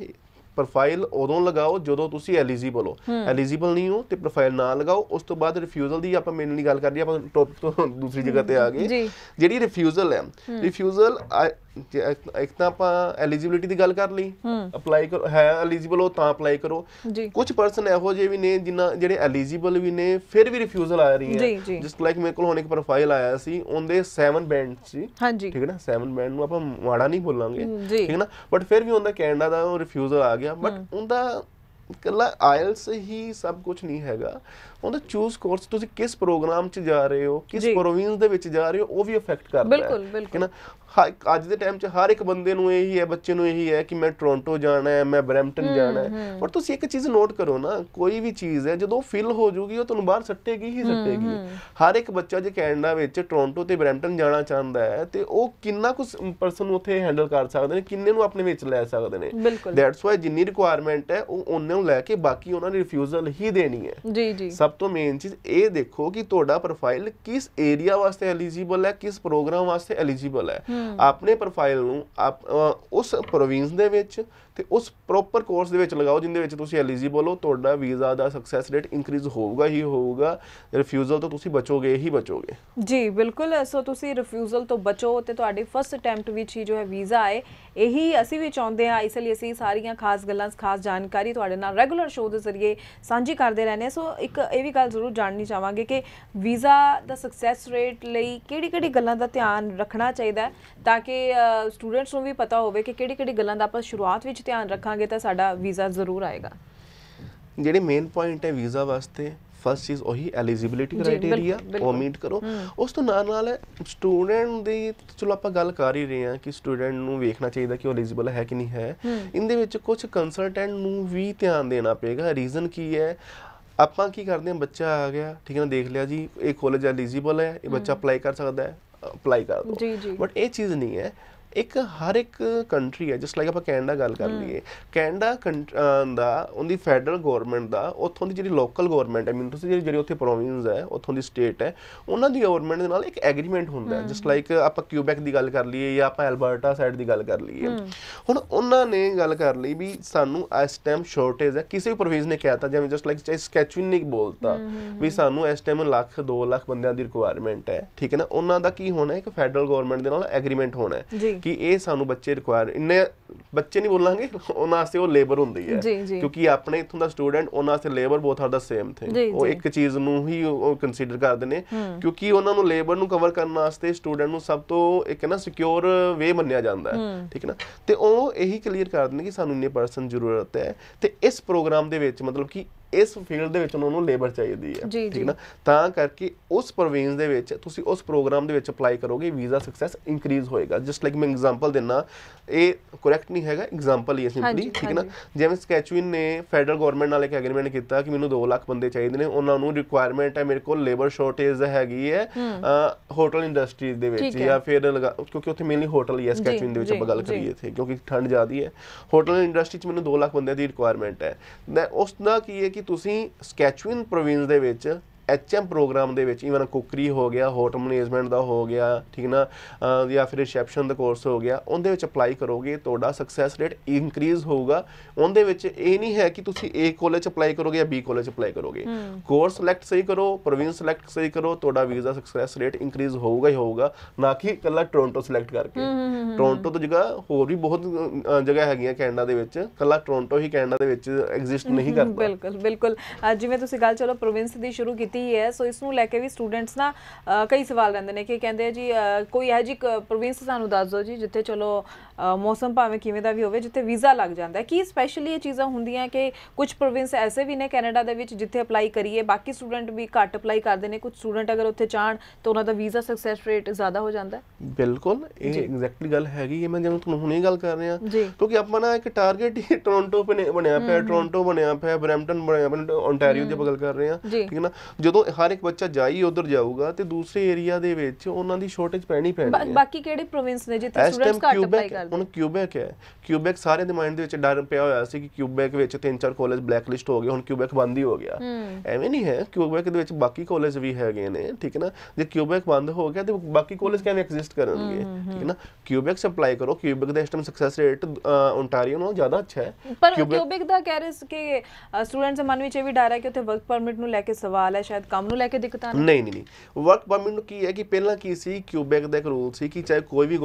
ਪ੍ਰੋਫਾਈਲ ਉਦੋਂ ਲਗਾਓ ਜਦੋਂ ਤੁਸੀਂ ਐਲੀਜੀਬਲ ਹੋ ਐਲੀਜੀਬਲ ਨਹੀਂ ਹੋ ਤੇ ਪ੍ਰੋਫਾਈਲ ਨਾ ਲਗਾਓ ਉਸ ਤੋਂ ਬਾਅਦ ਰਿਫਿਊਜ਼ਲ ਦੀ ਆਪਾਂ ਮੇਨਲੀ ਗੱਲ ਕਰਦੇ ਆਪਾਂ ਟੌਪਿਕ ਤੋਂ ਦੂਸਰੀ ਜਗ੍ਹਾ ਤੇ ਆ ਗਏ ਜਿਹੜੀ ਰਿਫਿਊਜ਼ਲ ਹੈ ਰਿਫਿਊਜ਼ਲ ਇੱਕ ਤਾਂ ਆਪਾਂ ਐਲੀਜੀਬਿਲਟੀ ਦੀ ਗੱਲ ਕਰ ਲਈ ਅਪਲਾਈ ਕਰੋ ਹੈ ਐਲੀਜੀਬਲ ਹੋ ਤਾਂ ਅਪਲਾਈ ਕਰੋ ਕੁਝ ਪਰਸਨ ਇਹੋ ਜਿਹੇ ਵੀ ਨੇ ਜਿਨ੍ਹਾਂ ਜਿਹੜੇ ਐਲੀਜੀਬਲ ਵੀ ਨੇ ਫਿਰ ਵੀ ਰਿਫਿਊਜ਼ਲ ਆ ਰਹੀ ਹੈ ਜਿਸ ਲਾਈਕ ਮੇਰੇ ਕੋਲ ਹੁਣ ਇੱਕ ਪ੍ਰੋਫਾਈਲ ਆਇਆ ਸੀ ਉਹਦੇ 7 ਬੈਂਡ ਸੀ ਠੀਕ ਹੈ ਨਾ 7 ਬੈਂਡ ਨੂੰ ਆਪਾਂ ਮਾੜਾ ਨਹੀਂ ਬੋਲਾਂਗੇ ਠੀਕ ਹੈ ਨਾ ਬਟ ਫਿਰ ਵੀ ਉਹਦਾ ਕੈਨੇਡਾ ਦਾ ਉਹ ਰਿਫਿਊਜ਼ਲ ਆ ਗਿਆ ਬਟ ਉਹਦਾ ਕੱਲਾ ਆਇਲਸ ਹੀ ਸਭ ਕੁਝ ਨਹੀਂ ਹੈਗਾ ਉਹਦਾ ਚੂਜ਼ ਕੋਰਸ ਤੁਸੀਂ ਕਿਸ ਪ੍ਰੋਗਰਾਮ 'ਚ ਜਾ ਰਹੇ ਹੋ ਕਿਸ ਪ੍ਰੋਵਿੰਸ ਦੇ ਵਿੱਚ ਜਾ ਰਹੇ ਹੋ ਉਹ ਵੀ ਅਫੈਕਟ ਕਰਦਾ ਹੈ ਬਿਲਕੁਲ ਬਿਲਕੁਲ ਅੱਜ ਦੇ ਟਾਈਮ 'ਚ ਹਰ ਇੱਕ ਬੰਦੇ ਨੂੰ ਇਹੀ ਹੈ ਬੱਚੇ ਨੂੰ ਇਹੀ ਹੈ ਕਿ ਮੈਂ ਟੋਰਾਂਟੋ ਜਾਣਾ ਹੈ ਮੈਂ ਬ੍ਰੈਂਪਟਨ ਜਾਣਾ ਹੈ ਪਰ ਤੁਸੀਂ ਇੱਕ ਚੀਜ਼ ਨੋਟ ਕਰੋ ਨਾ ਕੋਈ ਵੀ ਚੀਜ਼ ਹੈ ਜਦੋਂ ਫਿਲ ਹੋ ਜੂਗੀ ਉਹ ਤੁਹਾਨੂੰ ਬਾਹਰ ਸੱਟੇਗੀ ਹੀ ਸੱਟੇਗੀ ਹਰ ਇੱਕ ਬੱਚਾ ਜੇ ਕੈਨੇਡਾ ਵਿੱਚ ਟੋਰਾਂਟੋ ਤੇ ਬ੍ਰੈਂਪਟਨ ਜਾਣਾ ਚਾਹੁੰਦਾ ਹੈ ਤੇ ਉਹ ਕਿੰਨਾ ਕੁ ਪਰਸਨ ਉੱਥੇ ਹੈਂਡਲ ਕਰ ਸਕਦੇ ਨੇ ਕਿੰਨੇ ਨੂੰ ਆਪਣੇ ਵਿੱਚ ਲੈ ਸਕਦੇ ਨੇ ਦੈਟਸ ਵਾਈ ਜਿੰਨੀ ਰਿਕੁਆਇਰਮੈਂਟ ਹੈ ਉਹ ਉਹਨੇ ਨੂੰ ਲੈ ਕੇ ਬਾਕੀ ਉਹਨਾਂ ਨੇ ਰਿਫਿਊਜ਼ਲ ਹੀ ਦੇਣੀ ਹੈ ਜੀ ਜੀ ਸਭ ਤੋਂ ਮੇਨ ਚੀਜ਼ ਇਹ ਦੇਖੋ ਕਿ ਤੁਹਾਡਾ ਪ੍ਰੋਫਾਈਲ ਕਿਸ ਏਰੀਆ ਵਾਸਤੇ ਐਲੀਜੀਬਲ ਹੈ ਕਿਸ ਪ੍ਰੋਗਰਾਮ ਵਾਸਤੇ ਐਲੀਜੀਬਲ ਹੈ ਆਪਣੇ ਪ੍ਰੋਫਾਈਲ ਨੂੰ ਉਸ ਪ੍ਰੋਵਿੰਸ ਦੇ ਵਿੱਚ ਤੇ ਉਸ ਪ੍ਰੋਪਰ ਕੋਰਸ ਦੇ ਵਿੱਚ ਲਗਾਓ ਜਿੰਦੇ ਵਿੱਚ ਤੁਸੀਂ ਐਲੀਜੀਬਲ ਹੋ ਤੁਹਾਡਾ ਵੀਜ਼ਾ ਦਾ ਸਕਸੈਸ ਰੇਟ ਇਨਕਰੀਜ਼ ਹੋਊਗਾ ਹੀ ਹੋਊਗਾ ਰਿਫਿਊਜ਼ਲ ਤੋਂ ਤੁਸੀਂ ਬਚੋਗੇ ਹੀ ਬਚੋਗੇ ਜੀ ਬਿਲਕੁਲ ਸੋ ਤੁਸੀਂ ਰਿਫਿਊਜ਼ਲ ਤੋਂ ਬਚੋ ਤੇ ਤੁਹਾਡੇ ਫਸਟ ਅਟੈਂਪਟ ਵਿੱਚ ਹੀ ਜੋ ਹੈ ਵੀਜ਼ਾ ਆਏ ਇਹੀ ਅਸੀਂ ਵੀ ਚਾਹੁੰਦੇ ਹਾਂ ਇਸ ਲਈ ਅਸੀਂ ਸਾਰੀਆਂ ਖਾਸ ਗੱਲਾਂ ਖਾਸ ਜਾਣਕਾਰੀ ਤੁਹਾਡੇ ਨਾਲ ਰੈਗੂਲਰ ਸ਼ੋਅ ਦੇ ਜ਼ਰੀਏ ਸਾਂਝੀ ਕਰਦੇ ਰਹਿੰਦੇ ਸੋ ਇੱਕ ਇਹ ਵੀ ਗੱਲ ਜ਼ਰੂਰ ਜਾਣਨੀ ਚਾਹਾਂਗੇ ਕਿ ਵੀਜ਼ਾ ਦਾ ਸਕਸੈਸ ਰੇਟ ਲਈ ਕਿਹੜੀ-ਕਿਹੜੀ ਗੱਲਾਂ ਦਾ ਧਿਆਨ ਰੱਖਣਾ ਚਾਹੀਦਾ ਤਾਂ ਕਿ ਸਟੂਡੈਂਟਸ ਨੂੰ ਵੀ ਪਤਾ ਹੋਵੇ ਕਿ ਕਿਹੜੀ-ਕਿਹੜੀ ਗੱਲਾਂ ਦਾ ਆਪਾਂ ਸ਼ੁਰੂਆਤ ਵਿੱਚ ਧਿਆਨ ਰੱਖਾਂਗੇ ਤਾਂ ਸਾਡਾ ਵੀਜ਼ਾ ਜ਼ਰੂਰ ਆਏਗਾ ਜਿਹੜੇ ਮੇਨ ਪੁਆਇੰਟ ਹੈ ਵੀਜ਼ਾ ਵਾਸਤੇ ਫਸਟ ਚੀਜ਼ ਉਹੀ ਐਲੀਜੀਬਿਲਟੀ ਕ੍ਰਾਈਟੇਰੀਆ ਉਹ ਮੀਟ ਕਰੋ ਉਸ ਤੋਂ ਨਾਲ ਨਾਲ ਸਟੂਡੈਂਟ ਦੀ ਚਲੋ ਆਪਾਂ ਗੱਲ ਕਰ ਹੀ ਰਹੇ ਹਾਂ ਕਿ ਸਟੂਡੈਂਟ ਨੂੰ ਵੇਖਣਾ ਚਾਹੀਦਾ ਕਿ ਉਹ ਐਲੀਜੀਬਲ ਹੈ ਕਿ ਨਹੀਂ ਹੈ ਇਹਦੇ ਵਿੱਚ ਕੁਝ ਕੰਸਲਟੈਂਟ ਨੂੰ ਵੀ ਧਿਆਨ ਦੇਣਾ ਪਏਗਾ ਰੀਜ਼ਨ ਕੀ ਹੈ ਆਪਾਂ ਕੀ ਕਰਦੇ ਹਾਂ ਬੱਚਾ ਆ ਗਿਆ ਠੀਕ ਹੈ ਨਾ ਦੇਖ ਲਿਆ ਜੀ ਇਹ ਕਾਲਜ ਐਲੀਜੀਬਲ ਹੈ ਇਹ ਬੱਚਾ ਅਪਲਾਈ ਕਰ ਸਕਦਾ ਹੈ ਅਪਲਾਈ ਕਰ ਦੋ ਜੀ ਜੀ ਬਟ ਇਹ ਚੀਜ਼ ਨਹੀਂ ਹੈ ਇੱਕ ਹਰ ਇੱਕ ਕੰਟਰੀ ਹੈ ਜਸਟ ਲਾਈਕ ਆਪਾਂ ਕੈਨੇਡਾ ਗੱਲ ਕਰ ਲਈਏ ਕੈਨੇਡਾ ਦਾ ਉਹਦੀ ਫੈਡਰਲ ਗਵਰਨਮੈਂਟ ਦਾ ਉੱਥੋਂ ਦੀ ਜਿਹੜੀ ਲੋਕਲ ਗਵਰਨਮੈਂਟ ਹੈ ਮਿਊਨਿਸਪੈਲਿਟੀ ਜਿਹੜੀ ਜਿਹੜੀ ਉੱਥੇ ਪ੍ਰੋਵਿੰਸ ਹੈ ਉੱਥੋਂ ਦੀ ਸਟੇਟ ਹੈ ਉਹਨਾਂ ਦੀ ਗਵਰਨਮੈਂਟ ਦੇ ਨਾਲ ਇੱਕ ਐਗਰੀਮੈਂਟ ਹੁੰਦਾ ਹੈ ਜਸਟ ਲਾਈਕ ਆਪਾਂ ਕਿਊਬੈਕ ਦੀ ਗੱਲ ਕਰ ਲਈਏ ਜਾਂ ਆਪਾਂ ਐਲਬਰਟਾ ਸਾਈਡ ਦੀ ਗੱਲ ਕਰ ਲਈਏ ਹੁਣ ਉਹਨਾਂ ਨੇ ਗੱਲ ਕਰ ਲਈ ਵੀ ਸਾਨੂੰ ਇਸ ਟਾਈਮ ਸ਼ਾਰਟੇਜ ਹੈ ਕਿਸੇ ਵੀ ਪ੍ਰੋਵਿੰਸ ਨੇ ਤਾਂ ਜਿਵੇਂ ਜਸਟ ਲਾਈਕ ਸਕੈਚੂਨ ਨਹੀਂ ਬੋਲਤਾ ਵੀ ਸਾਨੂੰ ਇਸ ਟਾਈਮ ਲੱਖ 2 ਲੱਖ ਬੰਦਿਆਂ ਦੀ ਰਿਕੁਆਇਰਮੈਂਟ ਹੈ ਠੀਕ ਹੈ ਨਾ ਉਹਨਾਂ ਦਾ ਕੀ ਹੋਣਾ ਹੈ ਫੈਡਰਲ ਗਵਰਨਮੈਂਟ ਦੇ ਨਾਲ ਐਗਰੀਮੈਂਟ ਹੋਣਾ ਹੈ ਕਿ ਇਹ ਸਾਨੂੰ ਬੱਚੇ ਰਿਕੁਆਇਰ ਇੰਨੇ ਬੱਚੇ ਨਹੀਂ ਬੋਲਾਂਗੇ ਉਹਨਾਂ ਵਾਸਤੇ ਉਹ ਲੇਬਰ ਹੁੰਦੀ ਹੈ ਕਿਉਂਕਿ ਆਪਣੇ ਇਥੋਂ ਦਾ ਸਟੂਡੈਂਟ ਉਹਨਾਂ ਵਾਸਤੇ labour both are the same thing ਉਹ ਇੱਕ ਚੀਜ਼ ਨੂੰ ਹੀ ਉਹ ਕੰਸੀਡਰ ਕਰਦੇ ਨੇ ਕਿਉਂਕਿ ਉਹਨਾਂ ਨੂੰ ਲੇਬਰ ਨੂੰ ਕਵਰ ਕਰਨ ਵਾਸਤੇ ਸਟੂਡੈਂਟ ਨੂੰ ਸਭ ਤੋਂ ਇੱਕ ਨਾ ਸਿਕਿਉਰ ਵੇ ਮੰਨਿਆ ਜਾਂਦਾ ਹੈ ਠੀਕ ਹੈ ਨਾ ਤੇ ਉਹ ਇਹੀ ਕਲੀਅਰ ਕਰ ਦਿੰਦੇ ਕਿ ਸਾਨੂੰ ਇੰਨੇ ਪਰਸਨ ਜ਼ਰੂਰਤ ਹੈ ਤੇ ਇਸ ਪ੍ਰੋਗਰਾਮ ਦੇ ਵਿੱਚ ਮਤਲਬ ਕਿ ਇਸ ਫੀਲਡ ਦੇ ਵਿੱਚ ਉਹਨਾਂ ਨੂੰ ਲੇਬਰ ਚਾਹੀਦੀ ਹੈ ਠੀਕ ਨਾ ਤਾਂ ਕਰਕੇ ਉਸ ਪ੍ਰੋਵਿੰਸ ਦੇ ਵਿੱਚ ਤੁਸੀਂ ਉਸ ਪ੍ਰੋਗਰਾਮ ਦੇ ਵਿੱਚ ਅਪਲਾਈ ਕਰੋਗੇ ਵੀਜ਼ਾ ਸਕਸੈਸ ਇਨਕਰੀਜ਼ ਹੋਏਗਾ ਜਸਟ ਲਾਈਕ ਮੈਂ ਐਗਜ਼ਾਮਪਲ ਦਿੰਨਾ ਇਹ ਕਰੈਕਟ ਨਹੀਂ ਹੈਗਾ ਐਗਜ਼ਾਮਪਲ ਹੀ ਹੈ ਸਿੰਪਲੀ ਠੀਕ ਨਾ ਜਿਵੇਂ ਸਕੈਚੂਇਨ ਨੇ ਫੈਡਰਲ ਗਵਰਨਮੈਂਟ ਨਾਲ ਇੱਕ ਐਗਰੀਮੈਂਟ ਕੀਤਾ ਕਿ ਮੈਨੂੰ 2 ਲੱਖ ਬੰਦੇ ਚਾਹੀਦੇ ਨੇ ਉਹਨਾਂ ਨੂੰ ਰਿਕੁਆਇਰਮੈਂਟ ਹੈ ਮੇਰੇ ਕੋਲ ਲੇਬਰ ਸ਼ਾਰਟੇਜ ਹੈਗੀ ਹੈ ਹੋਟਲ ਇੰਡਸਟਰੀਜ਼ ਦੇ ਵਿੱਚ ਜਾਂ ਫਿਰ ਕਿਉਂਕਿ ਉੱਥੇ ਮੇਨਲੀ ਹੋਟਲ ਹੀ ਹੈ ਸਕੈਚੂਇਨ ਦੇ ਵਿੱਚ ਆਪਾਂ ਗੱਲ ਕਰੀਏ ਇੱਥੇ ਕਿਉਂਕਿ ਠੰਡ ਜ਼ਿਆਦੀ ਹੈ ਹੋਟਲ ਇੰਡਸਟਰੀ 'ਚ ਮੈਨੂੰ 2 ਲੱਖ ਬੰਦੇ ਦੀ ਰਿਕੁਆਇਰਮੈਂਟ ਹੈ ਉਸ ਦਾ ਕੀ ਹੈ ਕਿ ਤੁਸੀਂ ਸਕੈਚਵਿਨ ਪ੍ਰੋਵਿੰਸ ਦੇ ਵਿੱਚ ਐਚਐਮ ਪ੍ਰੋਗਰਾਮ ਦੇ ਵਿੱਚ ਇਵਨ ਕੁਕਰੀ ਹੋ ਗਿਆ ਹੋਟਲ ਮੈਨੇਜਮੈਂਟ ਦਾ ਹੋ ਗਿਆ ਠੀਕ ਨਾ ਜਾਂ ਫਿਰ ਰਿਸੈਪਸ਼ਨ ਦਾ ਕੋਰਸ ਹੋ ਗਿਆ ਉਹਦੇ ਵਿੱਚ ਅਪਲਾਈ ਕਰੋਗੇ ਤੁਹਾਡਾ ਸਕਸੈਸ ਰੇਟ ਇਨਕਰੀਜ਼ ਹੋਊਗਾ ਉਹਦੇ ਵਿੱਚ ਇਹ ਨਹੀਂ ਹੈ ਕਿ ਤੁਸੀਂ ਏ ਕਾਲਜ ਅਪਲਾਈ ਕਰੋਗੇ ਜਾਂ ਬੀ ਕਾਲਜ ਅਪਲਾਈ ਕਰੋਗੇ ਕੋਰਸ ਸਿਲੈਕਟ ਸਹੀ ਕਰੋ ਪ੍ਰੋਵਿੰਸ ਸਿਲੈਕਟ ਸਹੀ ਕਰੋ ਤੁਹਾਡਾ ਵੀਜ਼ਾ ਸਕਸੈਸ ਰੇਟ ਇਨਕਰੀਜ਼ ਹੋਊਗਾ ਹੀ ਹੋਊਗਾ ਨਾ ਕਿ ਇਕੱਲਾ ਟੋਰਾਂਟੋ ਸਿਲੈਕਟ ਕਰਕੇ ਟੋਰਾਂਟੋ ਤੋਂ ਜਗ੍ਹਾ ਹੋਰ ਵੀ ਬਹੁਤ ਜਗ੍ਹਾ ਹੈਗੀਆਂ ਕੈਨੇਡਾ ਦੇ ਵਿੱਚ ਇਕੱਲਾ ਟੋਰਾਂਟੋ ਹੀ ਕੈਨੇਡਾ ਦੇ ਵਿੱਚ ਐਗਜ਼ਿਸਟ ਨਹੀਂ ਕਰਦਾ ਬਿਲਕੁਲ ਬਿਲਕੁਲ ਜਿਵੇਂ ਤੁਸੀਂ ਗੱਲ ਚਲੋ ਪ੍ਰੋਵਿੰਸ ਦੀ ਸ਼ੁਰੂ ਕੀਤੀ ਕੀਤੀ ਹੈ ਸੋ ਇਸ ਨੂੰ ਲੈ ਕੇ ਵੀ ਸਟੂਡੈਂਟਸ ਨਾ ਕਈ ਸਵਾਲ ਰਹਿੰਦੇ ਨੇ ਕਿ ਕਹਿੰਦੇ ਜੀ ਕੋਈ ਇਹ ਜੀ ਪ੍ਰੋਵਿੰਸ ਸਾਨੂੰ ਦੱਸ ਦਿਓ ਜੀ ਜਿੱਥੇ ਚਲੋ ਮੌਸਮ ਭਾਵੇਂ ਕਿਵੇਂ ਦਾ ਵੀ ਹੋਵੇ ਜਿੱਥੇ ਵੀਜ਼ਾ ਲੱਗ ਜਾਂਦਾ ਹੈ ਕੀ ਸਪੈਸ਼ਲੀ ਇਹ ਚੀਜ਼ਾਂ ਹੁੰਦੀਆਂ ਕਿ ਕੁਝ ਪ੍ਰੋਵਿੰਸ ਐਸੇ ਵੀ ਨੇ ਕੈਨੇਡਾ ਦੇ ਵਿੱਚ ਜਿੱਥੇ ਅਪਲਾਈ ਕਰੀਏ ਬਾਕੀ ਸਟੂਡੈਂਟ ਵੀ ਘੱਟ ਅਪਲਾਈ ਕਰਦੇ ਨੇ ਕੁਝ ਸਟੂਡੈਂਟ ਅਗਰ ਉੱਥੇ ਚਾਹਣ ਤਾਂ ਉਹਨਾਂ ਦਾ ਵੀਜ਼ਾ ਸਕਸੈਸ ਰੇਟ ਜ਼ਿਆਦਾ ਹੋ ਜਾਂਦਾ ਹੈ ਬਿਲਕੁਲ ਇਹ ਐਗਜ਼ੈਕਟਲੀ ਗੱਲ ਹੈਗੀ ਇਹ ਮੈਂ ਜਦੋਂ ਤੁਹਾਨੂੰ ਹੁਣੇ ਗੱਲ ਕਰ ਰਿਹਾ ਕਿਉਂਕਿ ਆਪਾਂ ਨਾ ਇੱਕ ਟਾਰਗੇਟ ਹੀ ਟੋਰਾਂਟੋ ਬਣਿਆ ਪਿਆ ਟੋਰਾਂਟੋ ਬਣਿਆ ਪਿਆ ਬਰੈਂਪਟਨ ਬਣਿਆ ਪਿਆ ਓਨਟਾਰੀਓ ਦੀ ਗੱਲ ਕਰ ਰਹੇ ਆ ਠੀਕ ਹੈ ਨਾ ਜਦੋਂ ਹਰ ਇੱਕ ਬੱਚਾ ਜਾਈ ਉਧਰ ਜਾਊਗਾ ਤੇ ਦੂਸਰੇ ਏਰੀਆ ਦੇ ਵਿੱਚ ਉਹਨਾਂ ਦੀ ਸ਼ਾਰਟੇਜ ਪੈਣੀ ਪੈਣੀ ਹੈ ਬਾਕੀ ਕਿਹੜੇ ਪ੍ਰੋਵਿੰਸ ਨੇ ਜਿੱਥੇ ਸਟੂਡੈਂਟਸ ਘੱਟ ਅਪਲਾਈ ਕਰਦੇ ਕਰਦੇ ਹੁਣ ਕਿਊਬੈਕ ਹੈ ਕਿਊਬੈਕ ਸਾਰੇ ਦੇ ਮਾਈਂਡ ਦੇ ਵਿੱਚ ਡਰ ਪਿਆ ਹੋਇਆ ਸੀ ਕਿ ਕਿਊਬੈਕ ਵਿੱਚ ਤਿੰਨ ਚਾਰ ਕਾਲਜ ਬਲੈਕ ਲਿਸਟ ਹੋ ਗਏ ਹੁਣ ਕਿਊਬੈਕ ਬੰਦ ਹੀ ਹੋ ਗਿਆ ਐਵੇਂ ਨਹੀਂ ਹੈ ਕਿਊਬੈਕ ਦੇ ਵਿੱਚ ਬਾਕੀ ਕਾਲਜ ਵੀ ਹੈਗੇ ਨੇ ਠੀਕ ਹੈ ਨਾ ਜੇ ਕਿਊਬੈਕ ਬੰਦ ਹੋ ਗਿਆ ਤੇ ਬਾਕੀ ਕਾਲਜ ਕਿਵੇਂ ਐਗਜ਼ਿਸਟ ਕਰਨਗੇ ਠੀਕ ਹੈ ਨਾ ਕਿਊਬੈਕ ਸਪਲਾਈ ਕਰੋ ਕਿਊਬੈਕ ਦਾ ਇਸ ਟਾਈਮ ਸਕਸੈਸ ਰੇਟ ਓਨਟਾਰੀਓ ਨਾਲੋਂ ਜ਼ਿਆਦਾ ਅੱਛਾ ਹੈ ਪਰ ਕਿਊਬੈਕ ਦਾ ਕਹਿ ਰਹੇ ਕਿ ਸਟੂਡੈਂਟਸ ਦੇ ਮਨ ਵਿੱਚ ਇਹ ਵੀ ਡਰ ਹੈ ਕਿ ਉੱਥੇ ਵਰਕ ਪਰਮਿਟ ਨੂੰ ਲੈ ਕੇ ਸਵਾਲ ਹੈ ਸ਼ਾਇਦ ਕੰਮ ਨੂੰ ਲੈ ਕੇ ਦਿੱਕਤਾਂ ਨਹੀਂ ਨਹੀਂ ਨਹੀਂ ਵਰਕ ਪਰਮਿਟ ਨੂੰ ਕੀ ਹੈ ਕਿ ਪਹਿਲਾਂ ਕੀ ਸੀ ਕਿਊਬੈਕ ਦਾ ਇੱਕ ਰੂਲ ਸੀ ਕਿ ਚਾਹੇ ਕੋਈ ਵੀ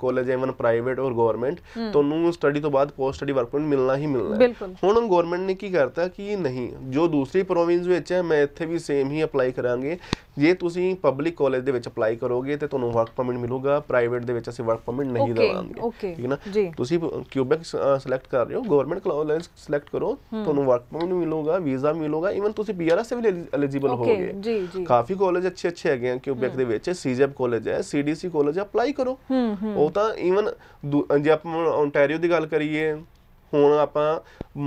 college even private private or government ਤੁਹਾਨੂੰ ਸਟੱਡੀ ਤੋਂ ਬਾਅਦ ਪੋਸਟ ਸਟੱਡੀ ਵਰਕ ਪਰਮਿਟ ਮਿਲਣਾ ਹੀ ਮਿਲਣਾ ਹੁਣ ਗਵਰਨਮੈਂਟ ਨੇ ਕੀ ਕਰਤਾ ਕਿ ਨਹੀਂ ਜੋ ਦੂਸਰੀ ਪ੍ਰੋਵਿੰਸ ਵਿੱਚ ਹੈ ਮੈਂ ਇੱਥੇ ਵੀ ਸੇਮ ਹੀ ਅਪਲਾਈ ਕਰਾਂਗੇ ਜੇ ਤੁਸੀਂ ਪਬਲਿਕ ਕਾਲਜ ਦੇ ਵਿੱਚ ਅਪਲਾਈ ਕਰੋਗੇ ਤੇ ਤੁਹਾਨੂੰ ਵਰਕ ਪਰਮਿਟ ਮਿਲੂਗਾ ਪ੍ਰਾਈਵੇਟ ਦੇ ਵਿੱਚ ਅਸੀਂ ਵਰਕ ਪਰਮਿਟ ਨਹੀਂ ਦਵਾਂਗੇ ਠੀਕ ਹੈ ਨਾ ਤੁਸੀਂ ਕਿਊਬੈਕ ਸਿਲੈਕਟ ਕਰ ਰਹੇ ਹੋ ਗਵਰਨਮੈਂਟ ਕਾਲਜ ਸਿਲੈਕਟ ਕਰੋ ਤੁਹਾਨੂੰ ਵਰਕ ਪਰਮਿਟ ਮਿਲੂਗਾ ਵੀਜ਼ਾ ਮਿਲੂਗਾ ਇਵਨ ਤੁਸੀਂ ਪੀਆਰ ਸੇ ਵੀ ਐਲੀਜੀਬਲ ਹੋਗੇ ਜੀ ਜੀ ਕਾਫੀ ਕਾਲਜ ਅੱਛੇ ਅੱਛੇ ਹੈਗੇ ਆ ਕਿਊਬੈਕ ਦੇ ਵਿੱਚ ਸੀਜੈਪ ਕਾਲਜ e ਹੈ ਸੀਡੀਸੀ ਕਾਲਜ ਅਪਲਾਈ ਕਰੋ ਉਹ ਤਾਂ ਇਵਨ ਜੇ ਆਪਾਂ ਓਨਟਾਰੀਓ ਦੀ ਗੱਲ ਕਰੀਏ ਹੁਣ ਆਪਾਂ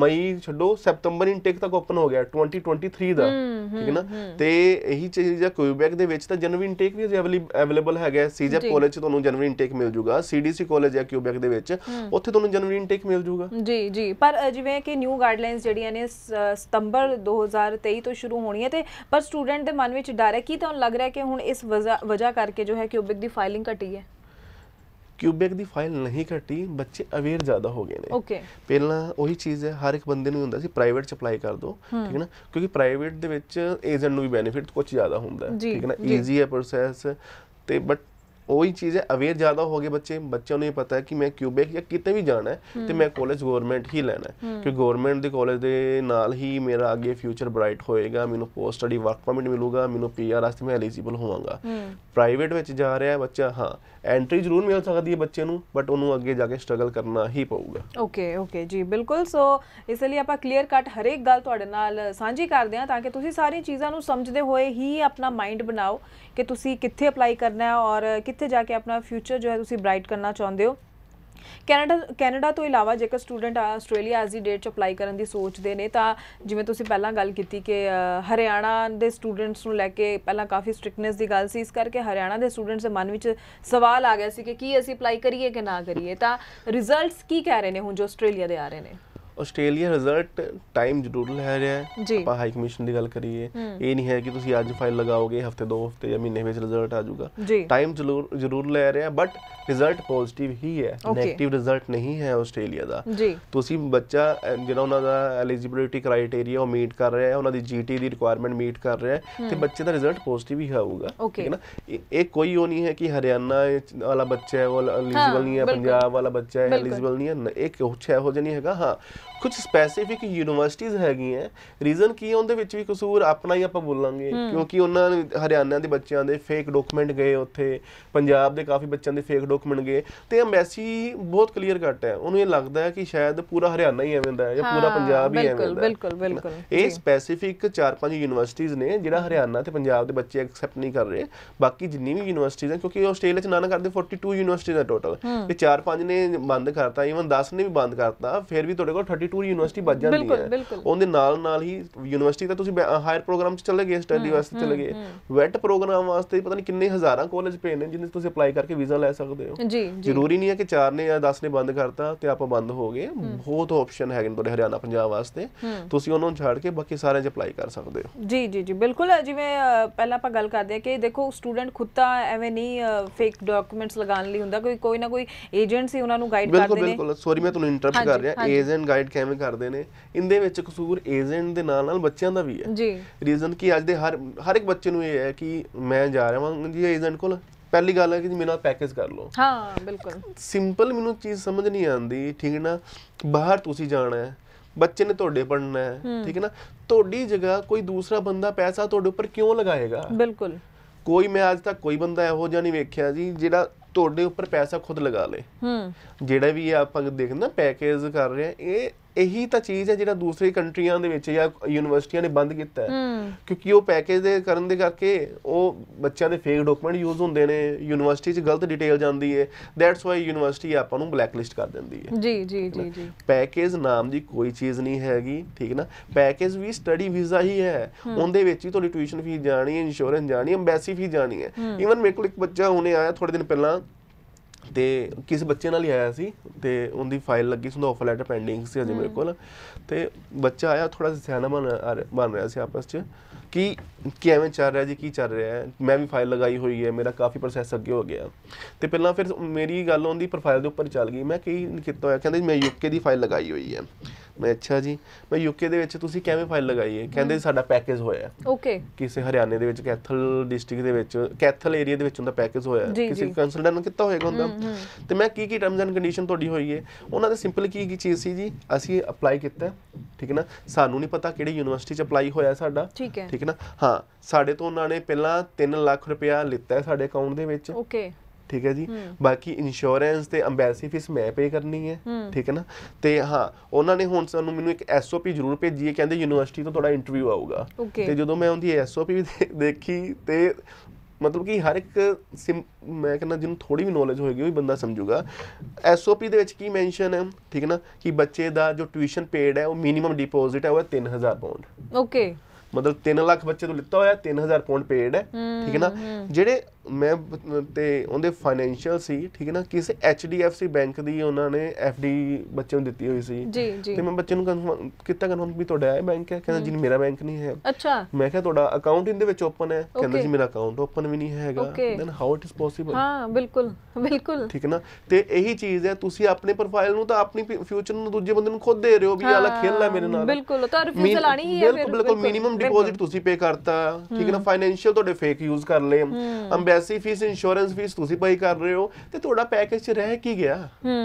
ਮਈ ਛੱਡੋ ਸੈਪਟੈਂਬਰ ਇਨਟੇਕ ਤੱਕ ਓਪਨ ਹੋ ਗਿਆ 2023 ਦਾ ਠੀਕ ਹੈ ਨਾ ਤੇ ਇਹੀ ਚੀਜ਼ ਆ ਕੁਇਬੈਕ ਦੇ ਵਿੱਚ ਤਾਂ ਜਨਵਰੀ ਇਨਟੇਕ ਵੀ ਅਵੇਲੇਬਲ ਹੈਗਾ ਸੀਜੈਪ ਕਾਲਜ ਚ ਤੁਹਾਨੂੰ ਜਨਵਰੀ ਇਨਟੇਕ ਮਿਲ ਜੂਗਾ ਸੀਡੀਸੀ ਕਾਲਜ ਹੈ ਕੁਇਬੈਕ ਦੇ ਵਿੱਚ ਉੱਥੇ ਤੁਹਾਨੂੰ ਜਨਵਰੀ ਇਨਟੇਕ ਮਿਲ ਜੂਗਾ ਜੀ ਜੀ ਪਰ ਜਿਵੇਂ ਕਿ ਨਿਊ ਗਾਈਡਲਾਈਨਸ ਜਿਹੜੀਆਂ ਨੇ ਸਤੰਬਰ 2023 ਤੋਂ ਸ਼ੁਰੂ ਹੋਣੀ ਹੈ ਤੇ ਪਰ ਸਟੂਡੈਂਟ ਦੇ ਮਨ ਵਿੱਚ ਡਰ ਹੈ ਕਿ ਤੁਹਾਨੂੰ ਲੱਗ ਰਿਹਾ ਕਿ ਹੁਣ ਇਸ ਵਜ੍ਹਾ ਕਰਕੇ ਜੋ ਹੈ ਕੁਇਬੈਕ ਦੀ ਫਾਈਲਿੰਗ ਘਟੀ ਹੈ ਕਿਊਬਿਕ ਦੀ ਫਾਈਲ ਨਹੀਂ ਘਟੀ ਬੱਚੇ ਅਵੇਅਰ ਜ਼ਿਆਦਾ ਹੋ ਗਏ ਨੇ ਓਕੇ ਪਹਿਲਾਂ ਉਹੀ ਚੀਜ਼ ਹੈ ਹਰ ਇੱਕ ਬੰਦੇ ਨੂੰ ਹੁੰਦਾ ਸੀ ਪ੍ਰਾਈਵੇਟ ਚ ਅਪਲਾਈ ਕਰ ਦੋ ਠੀਕ ਹੈ ਨਾ ਕਿਉਂਕਿ ਪ੍ਰਾਈਵੇਟ ਦੇ ਵਿੱਚ ਏਜੰਟ ਨੂੰ ਵੀ ਬੈਨੀਫਿਟ ਕੁਝ ਜ਼ਿਆਦਾ ਹੁੰਦਾ ਹੈ ਠੀਕ ਹੈ ਨਾ ਈਜ਼ੀ ਹੈ ਪ੍ਰੋਸੈਸ ਤੇ ਬਟ ਉਹੀ ਚੀਜ਼ ਹੈ ਅਵੇਅਰ ਜ਼ਿਆਦਾ ਹੋ ਗਏ ਬੱਚੇ ਬੱਚਿਆਂ ਨੂੰ ਇਹ ਪਤਾ ਹੈ ਕਿ ਮੈਂ ਕਿਊਬੇਕ ਜਾਂ ਕਿਤੇ ਵੀ ਜਾਣਾ ਹੈ ਤੇ ਮੈਂ ਕਾਲਜ ਗਵਰਨਮੈਂਟ ਹੀ ਲੈਣਾ ਹੈ ਕਿ ਗਵਰਨਮੈਂਟ ਦੇ ਕਾਲਜ ਦੇ ਨਾਲ ਹੀ ਮੇਰਾ ਅੱਗੇ ਫਿਊਚਰ ਬ੍ਰਾਈਟ ਹੋਏਗਾ ਮੈਨੂੰ ਪੋਸਟ ਸਟੱਡੀ ਵਰਕ ਪਰਮਿਟ ਮਿਲੂਗਾ ਮੈਨੂੰ ਪੀਆਰ ਵਾਸਤੇ ਮੈਂ ਐਲੀਜੀਬਲ ਹੋਵਾਂਗਾ ਪ੍ਰਾਈਵੇਟ ਵਿੱਚ ਜਾ ਰਿਹਾ ਹੈ ਬੱਚਾ ਹਾਂ ਐਂਟਰੀ ਜ਼ਰੂਰ ਮਿਲ ਸਕਦੀ ਹੈ ਬੱਚੇ ਨੂੰ ਬਟ ਉਹਨੂੰ ਅੱਗੇ ਜਾ ਕੇ ਸਟਰਗਲ ਕਰਨਾ ਹੀ ਪਊਗਾ ਓਕੇ ਓਕੇ ਜੀ ਬਿਲਕੁਲ ਸੋ ਇਸ ਲਈ ਆਪਾਂ ਕਲੀਅਰ ਕੱਟ ਹਰੇਕ ਗੱਲ ਤੁਹਾਡੇ ਨਾਲ ਸਾਂਝੀ ਕਰਦੇ ਹਾਂ ਤਾਂ ਕਿ ਤੁਸੀਂ ਸਾਰੀਆਂ ਚੀਜ਼ਾਂ ਨੂੰ ਸਮਝਦੇ ਹੋਏ ਹੀ ਆਪਣਾ ਮਾਈਂਡ ਬਣਾਓ ਕਿ ਤੁਸੀਂ ਕਿੱਥੇ ਅਪਲਾਈ ਕਰਨਾ ਹੈ ਔਰ ਕਿੱਥੇ ਜਾ ਕੇ ਆਪਣਾ ਫਿਊਚਰ ਜੋ ਹੈ ਤੁਸੀਂ ਬ੍ਰਾਈਟ ਕਰਨਾ ਚਾਹੁੰਦੇ ਹੋ ਕੈਨੇਡਾ ਕੈਨੇਡਾ ਤੋਂ ਇਲਾਵਾ ਜੇਕਰ student Australia as the date ਚ ਅਪਲਾਈ ਕਰਨ ਦੀ ਸੋਚਦੇ ਨੇ ਤਾਂ ਜਿਵੇਂ ਤੁਸੀਂ ਪਹਿਲਾਂ ਗੱਲ ਕੀਤੀ ਕਿ ਹਰਿਆਣਾ ਦੇ ਸਟੂਡੈਂਟਸ ਨੂੰ ਲੈ ਕੇ ਪਹਿਲਾਂ ਕਾਫੀ ਸਟ੍ਰਿਕਨੈਸ ਦੀ ਗੱਲ ਸੀ ਇਸ ਕਰਕੇ ਹਰਿਆਣਾ ਦੇ ਸਟੂਡੈਂਟਸ ਦੇ ਮਨ ਵਿੱਚ ਸਵਾਲ ਆ ਗਿਆ ਸੀ ਕਿ ਕੀ ਅਸੀਂ ਅਪਲਾਈ ਕਰੀਏ ਕਿ ਨਾ ਕਰੀਏ ਤਾਂ ਰਿਜ਼ਲਟਸ ਕੀ ਕਹਿ ਰਹੇ ਨੇ ਹੁਣ ਜੋ ਆਸਟ੍ਰੇਲੀਆ ਦੇ ਆ ਰਹੇ ਨੇ ਆਸਟ੍ਰੇਲੀਆ ਰਿਜ਼ਲਟ ਟਾਈਮ ਜ਼ਰੂਰ ਲੈ ਰਿਹਾ ਹੈ ਆਪਾਂ ਹਾਈ ਕਮਿਸ਼ਨ ਦੀ ਗੱਲ ਕਰੀਏ ਇਹ ਨਹੀਂ ਹੈ ਕਿ ਤੁਸੀਂ ਅੱਜ ਫਾਈਲ ਲਗਾਓਗੇ ਹਫਤੇ ਦੋ ਹਫਤੇ ਜਾਂ ਮਹੀਨੇ ਵਿੱਚ ਰਿਜ਼ਲਟ ਆ ਜਾਊਗਾ ਟਾਈਮ ਜ਼ਰੂਰ ਜ਼ਰੂਰ ਲੈ ਰਿਹਾ ਬਟ ਰਿਜ਼ਲਟ ਪੋਜ਼ਿਟਿਵ ਹੀ ਹੈ 네ਗੇਟਿਵ ਰਿਜ਼ਲਟ ਨਹੀਂ ਹੈ ਆਸਟ੍ਰੇਲੀਆ ਦਾ ਤੁਸੀਂ ਬੱਚਾ ਜਿਹੜਾ ਉਹਨਾਂ ਦਾ ਐਲੀਜੀਬਿਲਿਟੀ ਕ੍ਰਾਈਟੇਰੀਆ ਉਹ ਮੀਟ ਕਰ ਰਿਹਾ ਹੈ ਉਹਨਾਂ ਦੀ ਜੀਟੀ ਦੀ ਰਿਕੁਆਇਰਮੈਂਟ ਮੀਟ ਕਰ ਰਿਹਾ ਹੈ ਤੇ ਬੱਚੇ ਦਾ ਰਿਜ਼ਲਟ ਪੋਜ਼ਿਟਿਵ ਹੀ ਆਊਗਾ ਠੀਕ ਹੈ ਨਾ ਇਹ ਕੋਈ ਉਹ ਨਹੀਂ ਹੈ ਕਿ ਹਰਿਆਣਾ ਵਾਲਾ ਬੱਚਾ ਹੈ ਉਹ ਐਲੀਜੀਬਲ ਨਹੀਂ ਹੈ ਪੰਜਾਬ ਵਾਲਾ ਬੱਚਾ ਹੈ ਐਲੀਜੀਬਲ ਨਹੀਂ ਹੈ ਇਹ ਕੋਈ ਛੇ ਹੋ ਜਣੀ ਹੈਗਾ ਹਾਂ ਕੁਝ ਸਪੈਸੀਫਿਕ ਯੂਨੀਵਰਸਿਟੀਆਂ ਹੈਗੀਆਂ ਰੀਜ਼ਨ ਕੀ ਹੈ ਉਹਦੇ ਵਿੱਚ ਵੀ ਕਸੂਰ ਆਪਣਾ ਹੀ ਆਪਾਂ ਬੋਲਾਂਗੇ ਕਿਉਂਕਿ ਉਹਨਾਂ ਨੇ ਹਰਿਆਣਾ ਦੇ ਬੱਚਿਆਂ ਦੇ ਫੇਕ ਡਾਕੂਮੈਂਟ ਗਏ ਉੱਥੇ ਪੰਜਾਬ ਦੇ ਕਾਫੀ ਬੱਚਿਆਂ ਦੇ ਫੇਕ ਡਾਕੂਮੈਂਟ ਗਏ ਤੇ ਐਮਬੈਸੀ ਬਹੁਤ ਕਲੀਅਰ ਕੱਟ ਹੈ ਉਹਨੂੰ ਇਹ ਲੱਗਦਾ ਹੈ ਕਿ ਸ਼ਾਇਦ ਪੂਰਾ ਹਰਿਆਣਾ ਹੀ ਐਵੇਂ ਦਾ ਹੈ ਜਾਂ ਪੂਰਾ ਪੰਜਾਬ ਹੀ ਐਵੇਂ ਦਾ ਬਿਲਕੁਲ ਬਿਲਕੁਲ ਇਹ ਸਪੈਸੀਫਿਕ 4-5 ਯੂਨੀਵਰਸਿਟੀਆਂ ਨੇ ਜਿਹੜਾ ਹਰਿਆਣਾ ਤੇ ਪੰਜਾਬ ਦੇ ਬੱਚੇ ਐਕਸੈਪਟ ਨਹੀਂ ਕਰ ਰਹੇ ਬਾਕੀ ਜਿੰਨੀ ਵੀ ਯੂਨੀਵਰਸਿਟੀਆਂ ਕਿਉਂਕਿ ਆਸਟ੍ਰੇਲੀਆ ਚ ਨਾ ਨਾ ਕਰਦੇ 42 ਯੂਨੀਵਰਸਿਟੀਆਂ ਦਾ ਟੋਟਲ ਤੇ 4-5 ਨੇ ਬੰਦ ਕਰਤਾ ਈਵਨ 10 ਨੇ ਵੀ ਬੰਦ ਕਰਤਾ ਫਿਰ ਵੀ ਤੁਹਾਡੇ ਕੋਲ ਟੂਰ ਯੂਨੀਵਰਸਿਟੀ ਵੱਜ ਜਾਂਦੀ ਹੈ ਉਹਦੇ ਨਾਲ ਨਾਲ ਹੀ ਯੂਨੀਵਰਸਿਟੀ ਤਾਂ ਤੁਸੀਂ ਹਾਇਰ ਪ੍ਰੋਗਰਾਮ 'ਚ ਚਲੇ ਗਏ ਸਟੱਡੀ ਵਾਸਤੇ ਚਲੇ ਗਏ ਵੈਟ ਪ੍ਰੋਗਰਾਮ ਵਾਸਤੇ ਪਤਾ ਨਹੀਂ ਕਿੰਨੇ ਹਜ਼ਾਰਾਂ ਕਾਲਜ ਪਏ ਨੇ ਜਿੰਨੇ ਤੁਸੀਂ ਅਪਲਾਈ ਕਰਕੇ ਵੀਜ਼ਾ ਲੈ ਸਕਦੇ ਹੋ ਜ਼ਰੂਰੀ ਨਹੀਂ ਹੈ ਕਿ 4 ਨੇ ਜਾਂ 10 ਨੇ ਬੰਦ ਕਰਤਾ ਤੇ ਆਪਾਂ ਬੰਦ ਹੋ ਗਏ ਬਹੁਤ ਆਪਸ਼ਨ ਹੈਗੇ ਨੇ ਤੁਹਾਡੇ ਹਰਿਆਣਾ ਪੰਜਾਬ ਵਾਸਤੇ ਤੁਸੀਂ ਉਹਨਾਂ ਨੂੰ ਛੱਡ ਕੇ ਬਾਕੀ ਸਾਰਿਆਂ 'ਚ ਅਪਲਾਈ ਕਰ ਸਕਦੇ ਹੋ ਜੀ ਜੀ ਜੀ ਬਿਲਕੁਲ ਜਿਵੇਂ ਪਹਿਲਾਂ ਆਪਾਂ ਗੱਲ ਕਰਦੇ ਆ ਕਿ ਦੇਖੋ ਸਟੂਡੈਂਟ ਖੁਦ ਤਾਂ ਐਵੇਂ ਨਹੀਂ ਫੇਕ ਡਾਕੂਮੈਂਟਸ ਲਗਾਉਣ ਲਈ ਹੁੰਦਾ ਕੋਈ ਕੋਈ ਨਾ ਕੋਈ ਏਜੰਟ ਸੀ ਉਹਨਾਂ ਨੂੰ ਗਾਈਡ ਕਰਦੇ ਨੇ ਬਿਲਕੁਲ ਬਿਲਕੁਲ ਸੌਰੀ ਮੈਂ ਤੁਹਾਨੂੰ ਇੰਟਰਪਟ ਕਰ ਰਿਹਾ ਏਜੰਟ ਗਾਈਡ ਐਵੇਂ ਕਰਦੇ ਨੇ ਇਹਦੇ ਵਿੱਚ ਕਸੂਰ ਏਜੰਟ ਦੇ ਨਾਲ ਨਾਲ ਬੱਚਿਆਂ ਦਾ ਵੀ ਹੈ ਜੀ ਰੀਜ਼ਨ ਕਿ ਅੱਜ ਦੇ ਹਰ ਹਰ ਇੱਕ ਬੱਚੇ ਨੂੰ ਇਹ ਹੈ ਕਿ ਮੈਂ ਜਾ ਰਿਹਾ ਹਾਂ ਜੀ ਏਜੰਟ ਕੋਲ ਪਹਿਲੀ ਗੱਲ ਹੈ ਕਿ ਮੇਰੇ ਨਾਲ ਪੈਕੇਜ ਕਰ ਲਓ ਹਾਂ ਬਿਲਕੁਲ ਸਿੰਪਲ ਮੈਨੂੰ ਚੀਜ਼ ਸਮਝ ਨਹੀਂ ਆਉਂਦੀ ਠੀਕ ਨਾ ਬਾਹਰ ਤੁਸੀਂ ਜਾਣਾ ਹੈ ਬੱਚੇ ਨੇ ਤੁਹਾਡੇ ਪੜਨਾ ਹੈ ਠੀਕ ਹੈ ਨਾ ਤੁਹਾਡੀ ਜਗ੍ਹਾ ਕੋਈ ਦੂਸਰਾ ਬੰਦਾ ਪੈਸਾ ਤੁਹਾਡੇ ਉੱਪਰ ਕਿਉਂ ਲਗਾਏਗਾ ਬਿਲਕੁਲ ਕੋਈ ਮੈਂ ਅੱਜ ਤੱਕ ਕੋਈ ਬੰਦਾ ਇਹੋ ਜਿਹਾ ਨਹੀਂ ਵੇਖਿਆ ਜੀ ਜਿਹੜਾ ਤੁਹਾਡੇ ਉੱਪਰ ਪੈਸਾ ਖੁਦ ਲਗਾ ਲੇ ਹੂੰ ਜਿਹੜਾ ਵੀ ਆਪਾਂ ਦੇਖਦੇ ਨਾ ਪੈਕੇਜ ਕਰ ਰਿਹਾ ਇਹ ਇਹੀ ਤਾਂ ਚੀਜ਼ ਹੈ ਜਿਹੜਾ ਦੂਸਰੀ ਕੰਟਰੀਆਂ ਦੇ ਵਿੱਚ ਜਾਂ ਯੂਨੀਵਰਸਿਟੀਆਂ ਨੇ ਬੰਦ ਕੀਤਾ ਹੈ ਕਿਉਂਕਿ ਉਹ ਪੈਕੇਜ ਦੇ ਕਰਨ ਦੇ ਕਰਕੇ ਉਹ ਬੱਚਿਆਂ ਦੇ ਫੇਕ ਡਾਕੂਮੈਂਟ ਯੂਜ਼ ਹੁੰਦੇ ਨੇ ਯੂਨੀਵਰਸਿਟੀ 'ਚ ਗਲਤ ਡਿਟੇਲ ਜਾਂਦੀ ਹੈ ਦੈਟਸ ਵਾਈ ਯੂਨੀਵਰਸਿਟੀ ਆਪਾਂ ਨੂੰ ਬਲੈਕਲਿਸਟ ਕਰ ਦਿੰਦੀ ਹੈ ਜੀ ਜੀ ਜੀ ਜੀ ਪੈਕੇਜ ਨਾਮ ਦੀ ਕੋਈ ਚੀਜ਼ ਨਹੀਂ ਹੈਗੀ ਠੀਕ ਨਾ ਪੈਕੇਜ ਵੀ ਸਟੱਡੀ ਵੀਜ਼ਾ ਹੀ ਹੈ ਉਹਦੇ ਵਿੱਚ ਹੀ ਤੁਹਾਡੀ ਟਿਊਸ਼ਨ ਫੀਸ ਜਾਣੀ ਹੈ ਇੰਸ਼ੋਰੈਂਸ ਜਾਣੀ ਹੈ ਐਮਬੈਸੀ ਫੀਸ ਜਾਣੀ ਹੈ ਇਵਨ ਮੇਰੇ ਕੋਲ ਇੱਕ ਬੱਚਾ ਹੁਣੇ ਆਇਆ ਥੋੜੇ ਦਿਨ ਪਹਿਲਾਂ ਤੇ ਕਿਸੇ ਬੱਚੇ ਨਾਲ ਹੀ ਆਇਆ ਸੀ ਤੇ ਉਹਦੀ ਫਾਈਲ ਲੱਗੀ ਸੀ ਉਹਦਾ ਆਫਰ ਲੈਟਰ ਪੈਂਡਿੰਗ ਸੀ ਅਜੇ ਮੇਰੇ ਕੋਲ ਤੇ ਬੱਚਾ ਆਇਆ ਥੋੜਾ ਜਿਹਾ ਸਿਆਣਾ ਬਣ ਰਿਹਾ ਸੀ ਆਪਸ ਚ ਕਿ ਕਿਵੇਂ ਚੱਲ ਰਿਹਾ ਜੀ ਕੀ ਚੱਲ ਰਿਹਾ ਹੈ ਮੈਂ ਵੀ ਫਾਈਲ ਲਗਾਈ ਹੋਈ ਹੈ ਮੇਰਾ ਕਾਫੀ ਪ੍ਰੋਸੈਸ ਅੱਗੇ ਹੋ ਗਿਆ ਤੇ ਪਹਿਲਾਂ ਫਿਰ ਮੇਰੀ ਗੱਲ ਉਹਦੀ ਪ੍ਰੋਫਾਈਲ ਦੇ ਉੱਪਰ ਚੱਲ ਗਈ ਮੈਂ ਕਿ ਕਿਤੋਂ ਹੋਇਆ ਕਹਿੰਦੇ ਮੈਂ ਯੂਕੇ ਦੀ ਫਾਈਲ ਲਗਾਈ ਹੋਈ ਹੈ ਮੈਂ ਅੱਛਾ ਜੀ ਮੈਂ ਯੂਕੇ ਦੇ ਵਿੱਚ ਤੁਸੀਂ ਕਿਵੇਂ ਫਾਈਲ ਲਗਾਈ ਹੈ ਕਹਿੰਦੇ ਸਾਡਾ ਪੈਕੇਜ ਹੋਇਆ ਓਕੇ ਕਿਸੇ ਹਰਿਆਣੇ ਦੇ ਵਿੱਚ ਕੈਥਲ ਡਿਸਟ੍ਰਿਕਟ ਦੇ ਵਿੱਚ ਕੈਥਲ ਏਰੀਆ ਦੇ ਵਿੱਚ ਹੁੰਦਾ ਪੈਕੇਜ ਹੋਇਆ ਕਿਸੇ ਕੰਸਲਟੈਂਟ ਨੂੰ ਕਿੱਤਾ ਹੋਏਗਾ ਹੁੰਦਾ ਤੇ ਮੈਂ ਕੀ ਕੀ ਟਰਮਸ ਐਂਡ ਕੰਡੀਸ਼ਨ ਤੁਹਾਡੀ ਹੋਈ ਹੈ ਉਹਨਾਂ ਦੇ ਸਿੰਪਲ ਕੀ ਕੀ ਚੀਜ਼ ਸੀ ਜੀ ਅਸੀਂ ਅਪਲਾਈ ਕੀਤਾ ਠੀਕ ਹੈ ਨਾ ਸਾਨੂੰ ਨਹੀਂ ਪਤਾ ਕਿਹੜੀ ਯੂਨੀਵਰਸਿਟੀ 'ਚ ਅਪਲਾਈ ਹੋਇਆ ਸਾਡਾ ਠੀਕ ਹੈ ਠੀਕ ਹੈ ਨਾ ਹਾਂ ਸਾਡੇ ਤੋਂ ਉਹਨਾਂ ਨੇ ਪਹਿਲਾਂ 3 ਲੱਖ ਰੁਪਇਆ ਲਿੱਤਾ ਸਾਡੇ ਅਕਾਊਂਟ ਦੇ ਵਿੱਚ ਓਕੇ ਠੀਕ ਹੈ ਜੀ ਬਾਕੀ ਇੰਸ਼ੋਰੈਂਸ ਤੇ ਐਮਬੈਸੀ ਫੀਸ ਮੈਂ ਪੇ ਕਰਨੀ ਹੈ ਠੀਕ ਹੈ ਨਾ ਤੇ ਹਾਂ ਉਹਨਾਂ ਨੇ ਹੁਣ ਸਾਨੂੰ ਮੈਨੂੰ ਇੱਕ ਐਸਓਪੀ ਜ਼ਰੂਰ ਭੇਜੀ ਹੈ ਕਹਿੰਦੇ ਯੂਨੀਵਰਸਿਟੀ ਤੋਂ ਤੁਹਾਡਾ ਇੰਟਰਵਿਊ ਆਊਗਾ ਤੇ ਜਦੋਂ ਮੈਂ ਉਹਦੀ ਐਸਓਪੀ ਦੇਖੀ ਤੇ ਮਤਲਬ ਕਿ ਹਰ ਇੱਕ ਮੈਂ ਕਹਿੰਦਾ ਜਿਹਨੂੰ ਥੋੜੀ ਵੀ ਨੌਲੇਜ ਹੋਏਗੀ ਉਹ ਬੰਦਾ ਸਮਝੂਗਾ ਐਸਓਪੀ ਦੇ ਵਿੱਚ ਕੀ ਮੈਂਸ਼ਨ ਹੈ ਠੀਕ ਹੈ ਨਾ ਕਿ ਬੱਚੇ ਦਾ ਜੋ ਟਿਊਸ਼ਨ ਪੇਡ ਹੈ ਉਹ ਮਿਨੀਮਮ ਡਿਪੋਜ਼ਿਟ ਹੈ ਉਹ ਹੈ 3000 ਪਾਉਂਡ ਓਕੇ ਮਤਲਬ 3 ਲੱਖ ਬੱਚੇ ਤੋਂ ਲਿੱਤਾ ਹੋਇਆ 3000 ਪਾਉਂਡ ਪੇਡ ਹੈ ਠੀਕ ਹੈ ਨਾ ਜਿਹੜੇ ਮੈਂ ਤੇ ਉਹਦੇ ਫਾਈਨੈਂਸ਼ੀਅਲ ਸੀ ਠੀਕ ਹੈ ਨਾ ਕਿਸੇ HDFC ਬੈਂਕ ਦੀ ਉਹਨਾਂ ਨੇ FD ਬੱਚੇ ਨੂੰ ਦਿੱਤੀ ਹੋਈ ਸੀ ਤੇ ਮੈਂ ਬੱਚੇ ਨੂੰ ਕਿਤਾ ਕਨਫਰਮ ਵੀ ਤੁਹਾਡਾ ਹੈ ਬੈਂਕ ਹੈ ਕਹਿੰਦਾ ਜੀ ਮੇਰਾ ਬੈਂਕ ਨਹੀਂ ਹੈ ਅੱਛਾ ਮੈਂ ਕਿਹਾ ਤੁਹਾਡਾ ਅਕਾਊਂਟ ਇਹਦੇ ਵਿੱਚ ਓਪਨ ਹੈ ਕਹਿੰਦਾ ਜੀ ਮੇਰਾ ਅਕਾਊਂਟ ਓਪਨ ਵੀ ਨਹੀਂ ਹੈਗਾ then how it is possible ਹਾਂ ਬਿਲਕੁਲ ਬਿਲਕੁਲ ਠੀਕ ਹੈ ਨਾ ਤੇ ਇਹੀ ਚੀਜ਼ ਹੈ ਤੁਸੀਂ ਆਪਣੇ ਪ੍ਰੋਫਾਈਲ ਨੂੰ ਤਾਂ ਆਪਣੀ ਫਿਊਚਰ ਨੂੰ ਦੂਜੇ ਬੰਦੇ ਨੂੰ ਖੁਦ ਦੇ ਰਹੇ ਹੋ ਵੀ ਆਲਾ ਖੇਲ ਲੈ ਮੇਰੇ ਨਾਲ ਬਿਲਕੁਲ ਤਾਂ ਰਿਫਿਊਜ਼ਲ ਆਣੀ ਹੀ ਹੈ ਫਿਰ ਬਿਲਕੁਲ ਮਿਨੀਮਮ ਡਿਪੋਜ਼ਿਟ ਤੁਸੀਂ ਪੇ ਕਰਤਾ ਠੀਕ ਹੈ ਨਾ ਫਾਈਨੈਂਸ਼ੀਅਲ ਤੁਹਾਡੇ ਫੇਕ ਯੂਜ਼ ਕਰ ਲਏ ਅੰਬ ਐਮਬੈਸੀ ਫੀਸ ਇੰਸ਼ੋਰੈਂਸ ਫੀਸ ਤੁਸੀਂ ਪਈ ਕਰ ਰਹੇ ਹੋ ਤੇ ਤੁਹਾਡਾ ਪੈਕੇਜ 'ਚ ਰਹਿ ਕੀ ਗਿਆ ਹੂੰ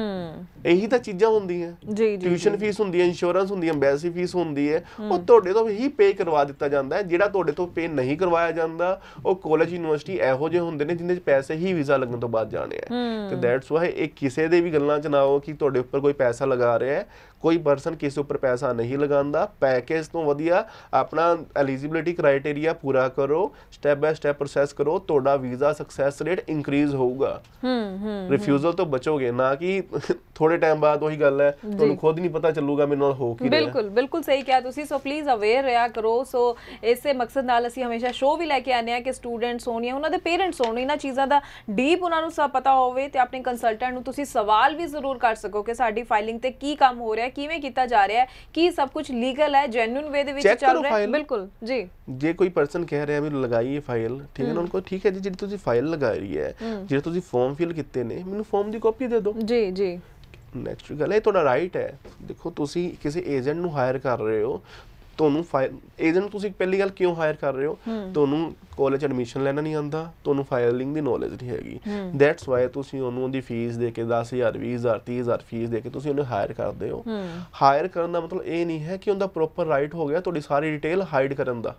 ਇਹੀ ਤਾਂ ਚੀਜ਼ਾਂ ਹੁੰਦੀਆਂ ਜੀ ਜੀ ਟਿਊਸ਼ਨ ਫੀਸ ਹੁੰਦੀ ਹੈ ਇੰਸ਼ੋਰੈਂਸ ਹੁੰਦੀ ਹੈ ਐਮਬੈਸੀ ਫੀਸ ਹੁੰਦੀ ਹੈ ਉਹ ਤੁਹਾਡੇ ਤੋਂ ਹੀ ਪੇ ਕਰਵਾ ਦਿੱਤਾ ਜਾਂਦਾ ਹੈ ਜਿਹੜਾ ਤੁਹਾਡੇ ਤੋਂ ਪੇ ਨਹੀਂ ਕਰਵਾਇਆ ਜਾਂਦਾ ਉਹ ਕਾਲਜ ਯੂਨੀਵਰਸਿਟੀ ਇਹੋ ਜਿਹੇ ਹੁੰਦੇ ਨੇ ਜਿੰਦੇ 'ਚ ਪੈਸੇ ਹੀ ਵੀਜ਼ਾ ਲੱਗਣ ਤੋਂ ਬਾਅਦ ਜਾਣੇ ਆ ਤੇ ਦੈਟਸ ਵਾਈ ਇਹ ਕਿਸੇ ਦੇ ਵੀ ਗੱਲਾਂ 'ਚ ਨਾ ਹੋ ਕਿ ਤੁਹਾਡੇ ਉੱਪਰ ਕੋਈ ਪੈਸਾ ਲਗਾ ਰਿਹਾ ਹੈ ਕੋਈ ਪਰਸਨ ਕਿਸੇ ਉੱਪਰ ਪੈਸਾ ਨਹੀਂ ਲਗਾਉਂਦਾ ਪੈਕੇਜ ਤੋਂ ਵਧੀਆ ਆਪਣਾ ਐਲੀਜੀਬਿਲਟੀ ਕ੍ਰਾਈਟੇਰੀਆ ਪੂਰਾ ਕਰੋ ਸਟੈਪ ਬਾਈ ਸਟੈਪ ਪ੍ਰੋਸੈਸ ਕਰੋ ਤੁਹਾਡਾ ਵੀਜ਼ਾ ਸਕਸੈਸ ਰੇਟ ਇਨਕਰੀਜ਼ ਹੋਊਗਾ ਹੂੰ ਹੂੰ ਰਿਫਿਊਜ਼ਲ ਤੋਂ ਬਚੋਗੇ ਨਾ ਕਿ ਥੋੜੇ ਟਾਈਮ ਬਾਅਦ ਉਹੀ ਗੱਲ ਹੈ ਤੁਹਾਨੂੰ ਖੁਦ ਨਹੀਂ ਪਤਾ ਚੱਲੂਗਾ ਮੇਰੇ ਨਾਲ ਹੋ ਕੀ ਰਿਹਾ ਬਿਲਕੁਲ ਬਿਲਕੁਲ ਸਹੀ ਕਿਹਾ ਤੁਸੀਂ ਸੋ ਪਲੀਜ਼ ਅਵੇਅਰ ਰਿਹਾ ਕਰੋ ਸੋ ਇਸੇ ਮਕਸਦ ਨਾਲ ਅਸੀਂ ਹਮੇਸ਼ਾ ਸ਼ੋਅ ਵੀ ਲੈ ਕੇ ਆਨੇ ਆ ਕਿ ਸਟੂਡੈਂਟਸ ਹੋਣੀਆਂ ਉਹਨਾਂ ਦੇ ਪੇਰੈਂਟਸ ਹੋਣ ਇਹਨਾਂ ਚੀਜ਼ਾਂ ਦਾ ਡੀਪ ਉਹਨਾਂ ਨੂੰ ਸਭ ਪਤਾ ਹੋਵੇ ਤੇ ਆਪਣੇ ਕੰਸਲਟੈਂਟ ਨੂੰ ਤੁਸੀਂ ਸਵਾਲ ਵੀ ਜ਼ਰੂਰ ਕਰ ਸਕੋ ਕਿ ਸਾਡੀ ਫਾਈਲਿੰਗ ਤੇ ਕੀ ਕੰਮ ਹੋ ਰਿਹਾ ਰਿਹਾ ਕਿਵੇਂ ਕੀਤਾ ਜਾ ਰਿਹਾ ਕਿ ਸਭ ਕੁਝ ਲੀਗਲ ਹੈ ਜੈਨੂਨ ਵੇ ਦੇ ਵਿੱਚ ਚੱਲ ਰਿਹਾ ਹੈ ਬਿਲਕੁਲ ਜੀ ਜੇ ਕੋਈ ਪਰਸਨ ਕਹਿ ਰਿਹਾ ਮੈਨੂੰ ਲਗਾਈ ਇਹ ਫਾਈਲ ਠੀਕ ਹੈ ਨਾ ਉਹਨਾਂ ਠੀਕ ਹੈ ਜੀ ਜਿਹੜੀ ਤੁਸੀਂ ਫਾਈਲ ਲਗਾ ਰਹੀ ਹੈ ਜਿਹੜੇ ਤੁਸੀਂ ਫਾਰਮ ਫਿਲ ਕੀਤੇ ਨੇ ਮੈਨੂੰ ਫਾਰਮ ਦੀ ਕਾਪੀ ਦੇ ਦਿਓ ਜੀ ਜੀ ਨੈਕਸਟ ਗੱਲ ਹੈ ਤੁਹਾਡਾ ਰਾਈਟ ਹੈ ਦੇਖੋ ਤੁਸੀਂ ਕਿਸੇ ਏਜੰਟ ਨੂੰ ਹਾਇਰ ਕਰ ਰਹੇ ਹੋ ਤੁਹਾਨੂੰ ਏਜੰਟ ਨੂੰ ਤੁਸੀਂ ਪਹਿਲੀ ਗੱਲ ਕਿਉਂ ਹਾਇਰ ਕਰ ਰਹੇ ਹੋ ਤੁਹਾਨੂੰ ਕਾਲਜ ਐਡਮਿਸ਼ਨ ਲੈਣਾ ਨਹੀਂ ਆਂਦਾ ਤੁਹਾਨੂੰ ਫਾਈਲਿੰਗ ਦੀ ਨੌਲੇਜ ਨਹੀਂ ਹੈਗੀ ਦੈਟਸ ਵਾਈ ਤੁਸੀਂ ਉਹਨੂੰ ਉਹਦੀ ਫੀਸ ਦੇ ਕੇ 10000 20000 30000 ਫੀਸ ਦੇ ਕੇ ਤੁਸੀਂ ਉਹਨੂੰ ਹਾਇਰ ਕਰਦੇ ਹੋ ਹਾਇਰ ਕਰਨ ਦਾ ਮਤਲਬ ਇਹ ਨਹੀਂ ਹੈ ਕਿ ਉਹਦਾ ਪ੍ਰੋਪਰ ਰਾਈਟ ਹੋ ਗਿਆ ਤੁਹਾਡੀ ਸਾਰੀ ਡਿਟੇਲ ਹਾਈਡ ਕਰਨ ਦਾ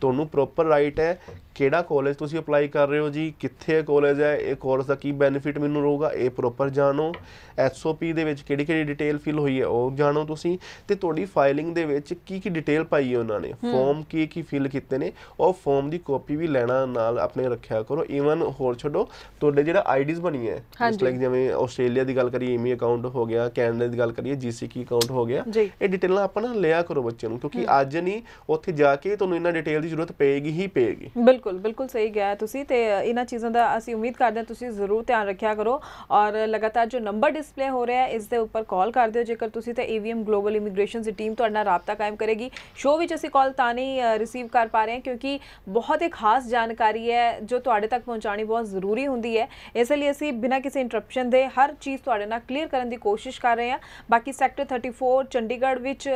ਤੁਹਾਨੂੰ ਪ੍ਰੋਪਰ ਰਾਈਟ ਹੈ ਕਿਹੜਾ ਕਾਲਜ ਤੁਸੀਂ ਅਪਲਾਈ ਕਰ ਰਹੇ ਹੋ ਜੀ ਕਿੱਥੇ ਕਾਲਜ ਹੈ ਇਹ ਕੋਰਸ ਦਾ ਕੀ ਬੈਨੀਫਿਟ ਮੈਨੂੰ ਰਹੂਗਾ ਇਹ ਪ੍ਰੋਪਰ ਜਾਣੋ ਐਸਓਪੀ ਦੇ ਵਿੱਚ ਕਿਹੜੀ ਕਿਹੜੀ ਡਿਟੇਲ ਫਿਲ ਹੋਈ ਹੈ ਉਹ ਜਾਣੋ ਤੁਸੀਂ ਤੇ ਤੁਹਾਡੀ ਫਾਈਲਿੰਗ ਦੇ ਵਿੱਚ ਕੀ ਕੀ ਡਿਟੇਲ ਪਾਈ ਹੈ ਉਹਨਾਂ ਨੇ ਫਾਰਮ ਕੀ ਕੀ ਫਿਲ ਕੀਤੇ ਨੇ ਉਹ ਫਾਰਮ ਦੀ ਕਾਪੀ ਵੀ ਲੈਣਾ ਨਾਲ ਆਪਣੇ ਰੱਖਿਆ ਕਰੋ ਈਵਨ ਹੋਰ ਛੱਡੋ ਤੁਹਾਡੇ ਜਿਹੜਾ ਆਈਡੀਜ਼ ਬਣੀ ਹੈ ਲਾਈਕ ਜਿਵੇਂ ਆਸਟ੍ਰੇਲੀਆ ਦੀ ਗੱਲ ਕਰੀਏ ਈਮੀ ਅਕਾਊਂਟ ਹੋ ਗਿਆ ਕੈਨੇਡਾ ਦੀ ਗੱਲ ਕਰੀਏ ਕੀ ਅਕਾਊਂਟ ਹੋ ਗਿਆ ਇਹ ਡਿਟੇਲ ਆਪਣਾ ਲਿਆ ਕਰੋ ਬੱਚੇ ਨੂੰ ਕਿਉਂਕਿ ਅੱਜ ਨਹੀਂ ਉੱਥੇ ਜਾ ਕੇ ਤੁਹਾਨੂੰ ਇਹਨਾਂ ਡਿਟੇਲ ਦੀ ਜ਼ਰੂਰਤ ਪਏਗੀ ਹੀ ਪਏਗੀ ਬਿਲਕੁਲ ਬਿਲਕੁਲ ਬਿਲਕੁਲ ਸਹੀ ਗਿਆ ਤੁਸੀਂ ਤੇ ਇਹਨਾਂ ਚੀਜ਼ਾਂ ਦਾ ਅਸੀਂ ਉਮੀਦ ਕਰਦੇ ਹਾਂ ਤੁਸੀਂ ਜ਼ਰੂਰ ਧਿਆਨ ਰੱਖਿਆ ਕਰੋ ਔਰ ਲਗਾਤਾਰ ਜੋ ਨੰਬਰ ਡਿਸਪਲੇ ਹੋ ਰਿਹਾ ਹੈ ਇਸ ਦੇ ਉੱਪਰ ਕਾਲ ਕਰ ਦਿਓ ਜੇਕਰ ਤੁਸੀਂ ਤੇ AVM ਗਲੋਬਲ ਇਮੀਗ੍ਰੇਸ਼ਨ ਦੀ ਟੀਮ ਤੁਹਾਡਾ ਰਾਬਤਾ ਕਾਇਮ ਕਰੇਗੀ ਸ਼ੋਅ ਵਿੱਚ ਅਸੀਂ ਕਾਲ ਤਾਂ ਨਹੀਂ ਰਿਸੀਵ ਕਰ ਪਾ ਰਹੇ ਹਾਂ ਕਿਉਂਕਿ ਬਹੁਤ ਹੀ ਖਾਸ ਜਾਣਕਾਰੀ ਹੈ ਜੋ ਤੁਹਾਡੇ ਤੱਕ ਪਹੁੰਚਾਣੀ ਬਹੁਤ ਜ਼ਰੂਰੀ ਹੁੰਦੀ ਹੈ ਇਸ ਲਈ ਅਸੀਂ ਬਿਨਾਂ ਕਿਸੇ ਇੰਟਰਪਸ਼ਨ ਦੇ ਹਰ ਚੀਜ਼ ਤੁਹਾਡੇ ਨਾਲ ਕਲੀਅਰ ਕਰਨ ਦੀ ਕੋਸ਼ਿਸ਼ ਕਰ ਰਹੇ ਹਾਂ ਬਾਕੀ ਸੈਕਟਰ 34 ਚੰਡੀਗੜ੍ਹ ਵਿੱਚ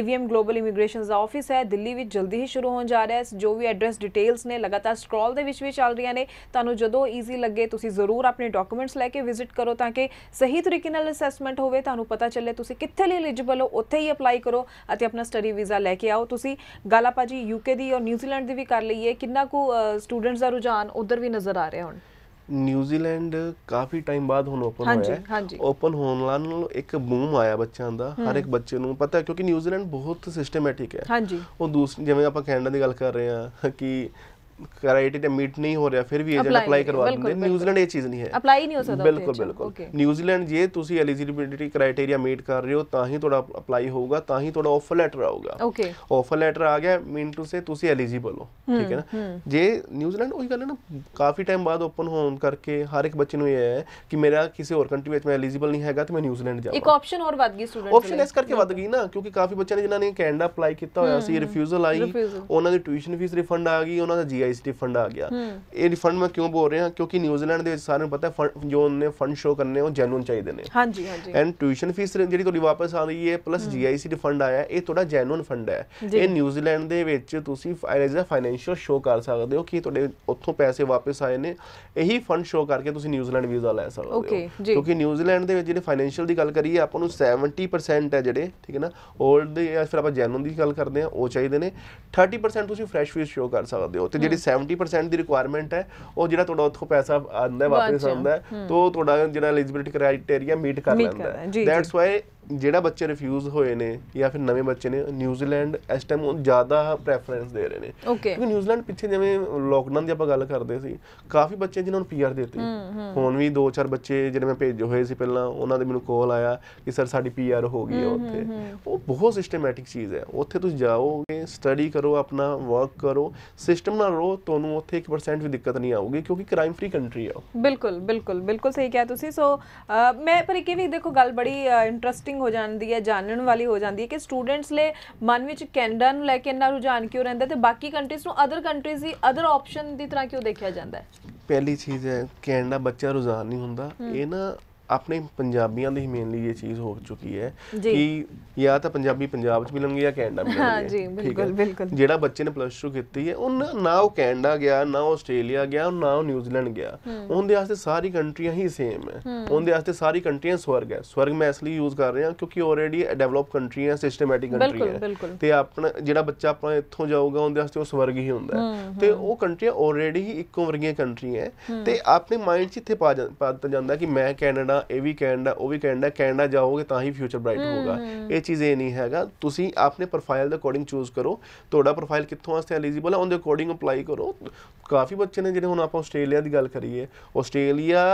AVM ਗਲੋਬਲ ਇਮੀਗ੍ਰੇਸ਼ਨ ਦਾ ਆਫਿਸ ਹੈ ਦਿੱਲੀ ਵਿੱਚ ਜਲਦੀ ਹੀ ਸ਼ੁਰੂ ਹੋਣ ਜਾ ਰਿਹਾ ਹੈ ਜੋ ਵੀ ਐਡਰੈਸ ਡਿਟੇਲਸ ਨੇ ਲਗਾਤਾਰ ਸਕਰੋਲ ਦੇ ਵਿੱਚ ਵੀ ਚੱਲ ਰਹੀਆਂ ਨੇ ਤੁਹਾਨੂੰ ਜਦੋਂ ਈਜ਼ੀ ਲੱਗੇ ਤੁਸੀਂ ਜ਼ਰੂਰ ਆਪਣੇ ਡਾਕੂਮੈਂਟਸ ਲੈ ਕੇ ਵਿਜ਼ਿਟ ਕਰੋ ਤਾਂ ਕਿ ਸਹੀ ਤਰੀਕੇ ਨਾਲ ਅਸੈਸਮੈਂਟ ਹੋਵੇ ਤੁਹਾਨੂੰ ਪਤਾ ਚੱਲੇ ਤੁਸੀਂ ਕਿੱਥੇ ਲਈ ਐਲੀਜੀਬਲ ਹੋ ਉੱਥੇ ਹੀ ਅਪਲਾਈ ਕਰੋ ਅਤੇ ਆਪਣਾ ਸਟੱਡੀ ਵੀਜ਼ਾ ਲੈ ਕੇ ਆਓ ਤੁਸੀਂ ਗਾਲਾਪਾਜੀ ਯੂਕੇ ਦੀ ਔਰ ਨਿਊਜ਼ੀਲੈਂਡ ਦੀ ਵੀ ਕਰ ਲਈਏ ਕਿੰਨਾ ਕੁ ਸਟੂਡੈਂਟਸ ਦਾ ਰੁਝਾਨ ਉਧਰ ਵੀ ਨਜ਼ਰ ਆ ਰਿਹਾ ਹੁਣ ਨਿਊਜ਼ੀਲੈਂਡ ਕਾਫੀ ਟਾਈਮ ਬਾਅਦ ਹੁਣ ਓਪਨ ਹੋਇਆ ਹੈ ਓਪਨ ਹੋਣ ਨਾਲ ਇੱਕ ਬੂਮ ਆਇਆ ਬੱਚਿਆਂ ਦਾ ਹਰ ਇੱਕ ਬੱਚੇ ਨੂੰ ਪਤਾ ਹੈ ਕਿਉਂਕਿ ਨਿਊਜ਼ੀਲੈਂਡ ਬਹੁਤ ਸਿਸਟਮੈਟਿਕ ਹੈ ਹਾਂਜੀ ਉਹ ਦੂਸਰੀ ਜਿਵੇਂ ਆਪਾਂ ਕੈਨੇਡਾ ਦੀ ਗੱਲ ਕਰ ਰਹੇ ਹਾਂ ਕਿ ਕਰਾਈਟੀ ਤੇ ਮੀਟ ਨਹੀਂ ਹੋ ਰਿਹਾ ਫਿਰ ਵੀ ਏਜੰਟ ਅਪਲਾਈ ਕਰਵਾ ਦਿੰਦੇ ਨਿਊਜ਼ੀਲੈਂਡ ਇਹ ਚੀਜ਼ ਨਹੀਂ ਹੈ ਅਪਲਾਈ ਨਹੀਂ ਹੋ ਸਕਦਾ ਬਿਲਕੁਲ ਬਿਲਕੁਲ ਨਿਊਜ਼ੀਲੈਂਡ ਜੇ ਤੁਸੀਂ ਐਲੀਜੀਬਿਲਿਟੀ ਕ੍ਰਾਈਟੇਰੀਆ ਮੀਟ ਕਰ ਰਹੇ ਹੋ ਤਾਂ ਹੀ ਤੁਹਾਡਾ ਅਪਲਾਈ ਹੋਊਗਾ ਤਾਂ ਹੀ ਤੁਹਾਡਾ ਆਫਰ ਲੈਟਰ ਆਊਗਾ ਓਕੇ ਆਫਰ ਲੈਟਰ ਆ ਗਿਆ ਮੀਨ ਟੂ ਸੇ ਤੁਸੀਂ ਐਲੀਜੀਬਲ ਹੋ ਠੀਕ ਹੈ ਨਾ ਜੇ ਨਿਊਜ਼ੀਲੈਂਡ ਉਹੀ ਗੱਲ ਹੈ ਨਾ ਕਾਫੀ ਟਾਈਮ ਬਾਅਦ ਓਪਨ ਹੋਣ ਕਰਕੇ ਹਰ ਇੱਕ ਬੱਚੇ ਨੂੰ ਇਹ ਹੈ ਕਿ ਮੇਰਾ ਕਿਸੇ ਹੋਰ ਕੰਟਰੀ ਵਿੱਚ ਮੈਂ ਐਲੀਜੀਬਲ ਨਹੀਂ ਹੈਗਾ ਤੇ ਮੈਂ ਨਿਊਜ਼ੀਲੈਂਡ ਜਾਵਾਂ ਇੱਕ ਆਪਸ਼ਨ ਹੋਰ ਵੱਧ ਗਈ ਸਟੂਡੈਂਟ ਆਪਸ਼ਨ ਇਸ ਕਰਕੇ ਵੱਧ ਗਈ ਨਾ ਕਿਉਂਕਿ ਕਾਫੀ ਬੱਚਿਆਂ ਨੇ ਜਿਨ੍ਹਾਂ ਨੇ ਕੈਨੇਡਾ ਅਪਲਾਈ ਕੀਤਾ ਹੋਇਆ ਸੀ ਰਿਫਿਊਜ਼ਲ ਆਈ ਉਹਨਾਂ ਦੀ ਟਿਊਸ਼ਨ ਫੀਸ ਰਿਫੰਡ ਆ ਗਈ ਉਹਨਾਂ ਦਾ ਜੀ ਆਈਸੀਟੀ ਫੰਡ ਆ ਗਿਆ ਇਹ ਰਿਫੰਡ ਮੈਂ ਕਿਉਂ ਬੋਲ ਰਿਹਾ ਕਿਉਂਕਿ ਨਿਊਜ਼ੀਲੈਂਡ ਦੇ ਵਿੱਚ ਸਾਰਿਆਂ ਨੂੰ ਪਤਾ ਜੋ ਉਹਨੇ ਫੰਡ ਸ਼ੋ ਕਰਨੇ ਉਹ ਜੈਨੂਨ ਚਾਹੀਦੇ ਨੇ ਹਾਂਜੀ ਹਾਂਜੀ ਐਂਡ ਟਿਊਸ਼ਨ ਫੀਸ ਜਿਹੜੀ ਤੁਹਾਡੀ ਵਾਪਸ ਆ ਰਹੀ ਹੈ ਪਲੱਸ ਜੀਆਈਸੀਟੀ ਫੰਡ ਆਇਆ ਇਹ ਤੁਹਾਡਾ ਜੈਨੂਨ ਫੰਡ ਹੈ ਇਹ ਨਿਊਜ਼ੀਲੈਂਡ ਦੇ ਵਿੱਚ ਤੁਸੀਂ ਐਜ਼ ਅ ਫਾਈਨੈਂਸ਼ੀਅਲ ਸ਼ੋ ਕਰ ਸਕਦੇ ਹੋ ਕਿ ਤੁਹਾਡੇ ਉੱਥੋਂ ਪੈਸੇ ਵਾਪਸ ਆਏ ਨੇ ਇਹੀ ਫੰਡ ਸ਼ੋ ਕਰਕੇ ਤੁਸੀਂ ਨਿਊਜ਼ੀਲੈਂਡ ਵੀਜ਼ਾ ਲੈ ਸਕਦੇ ਹੋ ਕਿਉਂਕਿ ਨਿਊਜ਼ੀਲੈਂਡ ਦੇ ਵਿੱਚ ਜਿਹੜੇ ਫਾਈਨੈਂਸ਼ੀਅਲ ਦੀ ਗੱਲ ਕਰੀਏ ਆਪਾਂ ਨੂੰ 70% ਹੈ ਜਿਹੜੇ ਠੀਕ ਹੈ ਨਾ 올ਡ ਦੇ ਜਾਂ ਫਿਰ ਆਪਾਂ ਜੈਨੂਨ ਦੀ ਗੱਲ ਕਰਦੇ ਆ ਉਹ ਚਾਹੀਦੇ ਨੇ 30% ਤੁਸੀਂ ਫਰੈਸ਼ ਫੀਸ ਸ਼ੋ ਕਰ ਸਕਦੇ ਹੋ ਤੇ ਜਿਹੜੇ ਤੁਹਾਡੀ 70% ਦੀ ਰਿਕੁਆਇਰਮੈਂਟ ਹੈ ਉਹ ਜਿਹੜਾ ਤੁਹਾਡਾ ਉੱਥੋਂ ਪੈਸਾ ਆਉਂਦਾ ਵਾਪਸ ਆਉਂਦਾ ਹੈ ਤੋ ਤੁਹਾਡਾ ਜਿਹੜਾ ਐਲੀਜੀਬਿਲਟੀ ਕ੍ਰਾਈਟੇਰੀਆ ਮੀਟ ਕਰ ਲੈਂਦਾ ਦੈਟਸ ਵਾਈ ਜਿਹੜਾ ਬੱਚੇ ਰਿਫਿਊਜ਼ ਹੋਏ ਨੇ ਜਾਂ ਫਿਰ ਨਵੇਂ ਬੱਚੇ ਨੇ ਨਿਊਜ਼ੀਲੈਂਡ ਇਸ ਟਾਈਮ ਉਹ ਜ਼ਿਆਦਾ ਪ੍ਰੈਫਰੈਂਸ ਦੇ ਰਹੇ ਨੇ ਕਿਉਂਕਿ ਨਿਊਜ਼ੀਲੈਂਡ ਪਿੱਛੇ ਜਿਵੇਂ ਲੋਕਡਾਊਨ ਦੀ ਆਪਾਂ ਗੱਲ ਕਰਦੇ ਸੀ ਕਾਫੀ ਬੱਚੇ ਜਿਨ੍ਹਾਂ ਨੂੰ ਪੀਆਰ ਦਿੱਤੀ ਹੁਣ ਵੀ 2-4 ਬੱਚੇ ਜਿਹੜੇ ਮੈਂ ਭੇਜੇ ਹੋਏ ਸੀ ਪਹਿਲਾਂ ਉਹਨਾਂ ਦੇ ਮੈਨੂੰ ਕਾਲ ਆਇਆ ਕਿ ਸਰ ਸਾਡੀ ਪੀਆਰ ਹੋ ਗਈ ਹੈ ਉੱਥੇ ਉਹ ਬਹੁਤ ਸਿਸਟਮੈਟਿਕ ਚੀਜ਼ ਹੈ ਉੱਥੇ ਤੁਸੀਂ ਜਾਓਗੇ ਸਟੱਡੀ ਕਰੋ ਆਪਣਾ ਵਰਕ ਕਰੋ ਸਿਸਟਮ ਨਾਲ ਕਰੋ ਤੁਹਾਨੂੰ ਉੱਥੇ 1% ਵੀ ਦਿੱਕਤ ਨਹੀਂ ਆਊਗੀ ਕਿਉਂਕਿ ਕ੍ਰਾਈਮ ਫ੍ਰੀ ਕੰਟਰੀ ਆ ਬਿਲਕੁਲ ਬਿਲਕੁਲ ਬਿਲਕੁਲ ਸਹੀ ਕਿਹਾ ਤੁਸੀਂ ਸੋ ਮੈਂ ਪਰ ਇੱਕ ਵੀ ਦੇਖੋ ਗੱਲ ਬੜੀ ਇੰਟਰਸਟਿੰਗ ਹੋ ਜਾਂਦੀ ਹੈ ਜਾਣਨ ਵਾਲੀ ਹੋ ਜਾਂਦੀ ਹੈ ਕਿ ਸਟੂਡੈਂਟਸ ਲਈ ਮਨ ਵਿੱਚ ਕੈਨੇਡਾ ਨੂੰ ਲੈ ਕੇ ਇੰਨਾ ਰੁਝਾਨ ਕਿਉਂ ਰਹਿੰਦਾ ਤੇ ਬਾਕੀ ਕੰਟਰੀਜ਼ ਨੂੰ ਅਦਰ ਕੰਟਰੀਜ਼ ਦੀ ਅਦਰ ਆਪਸ਼ਨ ਦੀ ਤਰ੍ਹਾਂ ਕਿਉਂ ਦੇਖਿਆ ਜਾਂਦਾ ਹੈ ਪਹਿਲੀ ਚੀਜ਼ ਹੈ ਕੈਨੇਡਾ ਬੱਚਾ ਰੁਝਾਨ ਨਹੀਂ ਹੁੰਦਾ ਇਹ ਨਾ ਆਪਣੇ ਪੰਜਾਬੀਆਂ ਦੀ ਮੇਨਲੀ ਇਹ ਚੀਜ਼ ਹੋ ਚੁੱਕੀ ਹੈ ਕਿ ਜਾਂ ਤਾਂ ਪੰਜਾਬੀ ਪੰਜਾਬ ਚ ਮਿਲਣਗੇ ਜਾਂ ਕੈਨੇਡਾ ਮਿਲਣਗੇ ਹਾਂ ਜੀ ਬਿਲਕੁਲ ਬਿਲਕੁਲ ਜਿਹੜਾ ਬੱਚੇ ਨੇ ਪਲੱਸ 2 ਕੀਤੀ ਹੈ ਉਹ ਨਾ ਉਹ ਕੈਨੇਡਾ ਗਿਆ ਨਾ ਆਸਟ੍ਰੇਲੀਆ ਗਿਆ ਨਾ ਉਹ ਨਿਊਜ਼ੀਲੈਂਡ ਗਿਆ ਉਹਦੇ ਵਾਸਤੇ ਸਾਰੀ ਕੰਟਰੀਆਂ ਹੀ ਸੇਮ ਹੈ ਉਹਦੇ ਵਾਸਤੇ ਸਾਰੀ ਕੰਟਰੀਆਂ ਸਵਰਗ ਹੈ ਸਵਰਗ ਮੈਂ ਇਸ ਲਈ ਯੂਜ਼ ਕਰ ਰਿਹਾ ਕਿਉਂਕਿ ਆਲਰੇਡੀ ਡਿਵੈਲਪ ਕੰਟਰੀਆਂ ਸਿਸਟਮੈਟਿਕ ਕੰਟਰੀਆਂ ਤੇ ਆਪਣਾ ਜਿਹੜਾ ਬੱਚਾ ਆਪਣਾ ਇੱਥੋਂ ਜਾਊਗਾ ਉਹਦੇ ਵਾਸਤੇ ਉਹ ਸਵਰਗ ਹੀ ਹੁੰਦਾ ਤੇ ਉਹ ਕੰਟਰੀਆਂ ਆਲਰੇਡੀ ਹੀ ਇੱਕੋ ਵਰਗੀਆਂ ਕੰਟਰੀਆਂ ਹੈ ਤੇ ਆਪਣੇ ਮਾਈਂਡ 'ਚ ਇੱਥੇ ਪਾ ਜਾਂਦਾ ਕਿ ਮੈਂ ਕੈਨੇਡਾ ਇਹ ਵੀ ਕੈਨੇਡਾ ਉਹ ਵੀ ਕੈਨੇਡਾ ਕੈਨੇਡਾ ਜਾਓਗੇ ਤਾਂ ਹੀ ਫਿਊਚਰ ਬ੍ਰਾਈਟ ਹੋਊਗਾ ਇਹ ਚੀਜ਼ ਇਹ ਨਹੀਂ ਹੈਗਾ ਤੁਸੀਂ ਆਪਣੇ ਪ੍ਰੋਫਾਈਲ ਦੇ ਅਕੋਰਡਿੰਗ ਚੂਜ਼ ਕਰੋ ਤੁਹਾਡਾ ਪ੍ਰੋਫਾਈਲ ਕਿੱਥੋਂ ਵਾਸਤੇ ਐਲੀਜੀਬਲ ਹੈ ਉਹਦੇ ਅਕੋਰਡਿੰਗ ਅਪਲਾਈ ਕਰੋ ਕਾਫੀ ਬੱਚੇ ਨੇ ਜਿਹੜੇ ਹੁਣ ਆਪਾਂ ਆਸਟ੍ਰੇਲੀਆ ਦੀ ਗੱਲ ਕਰੀਏ ਆਸਟ੍ਰੇਲੀਆ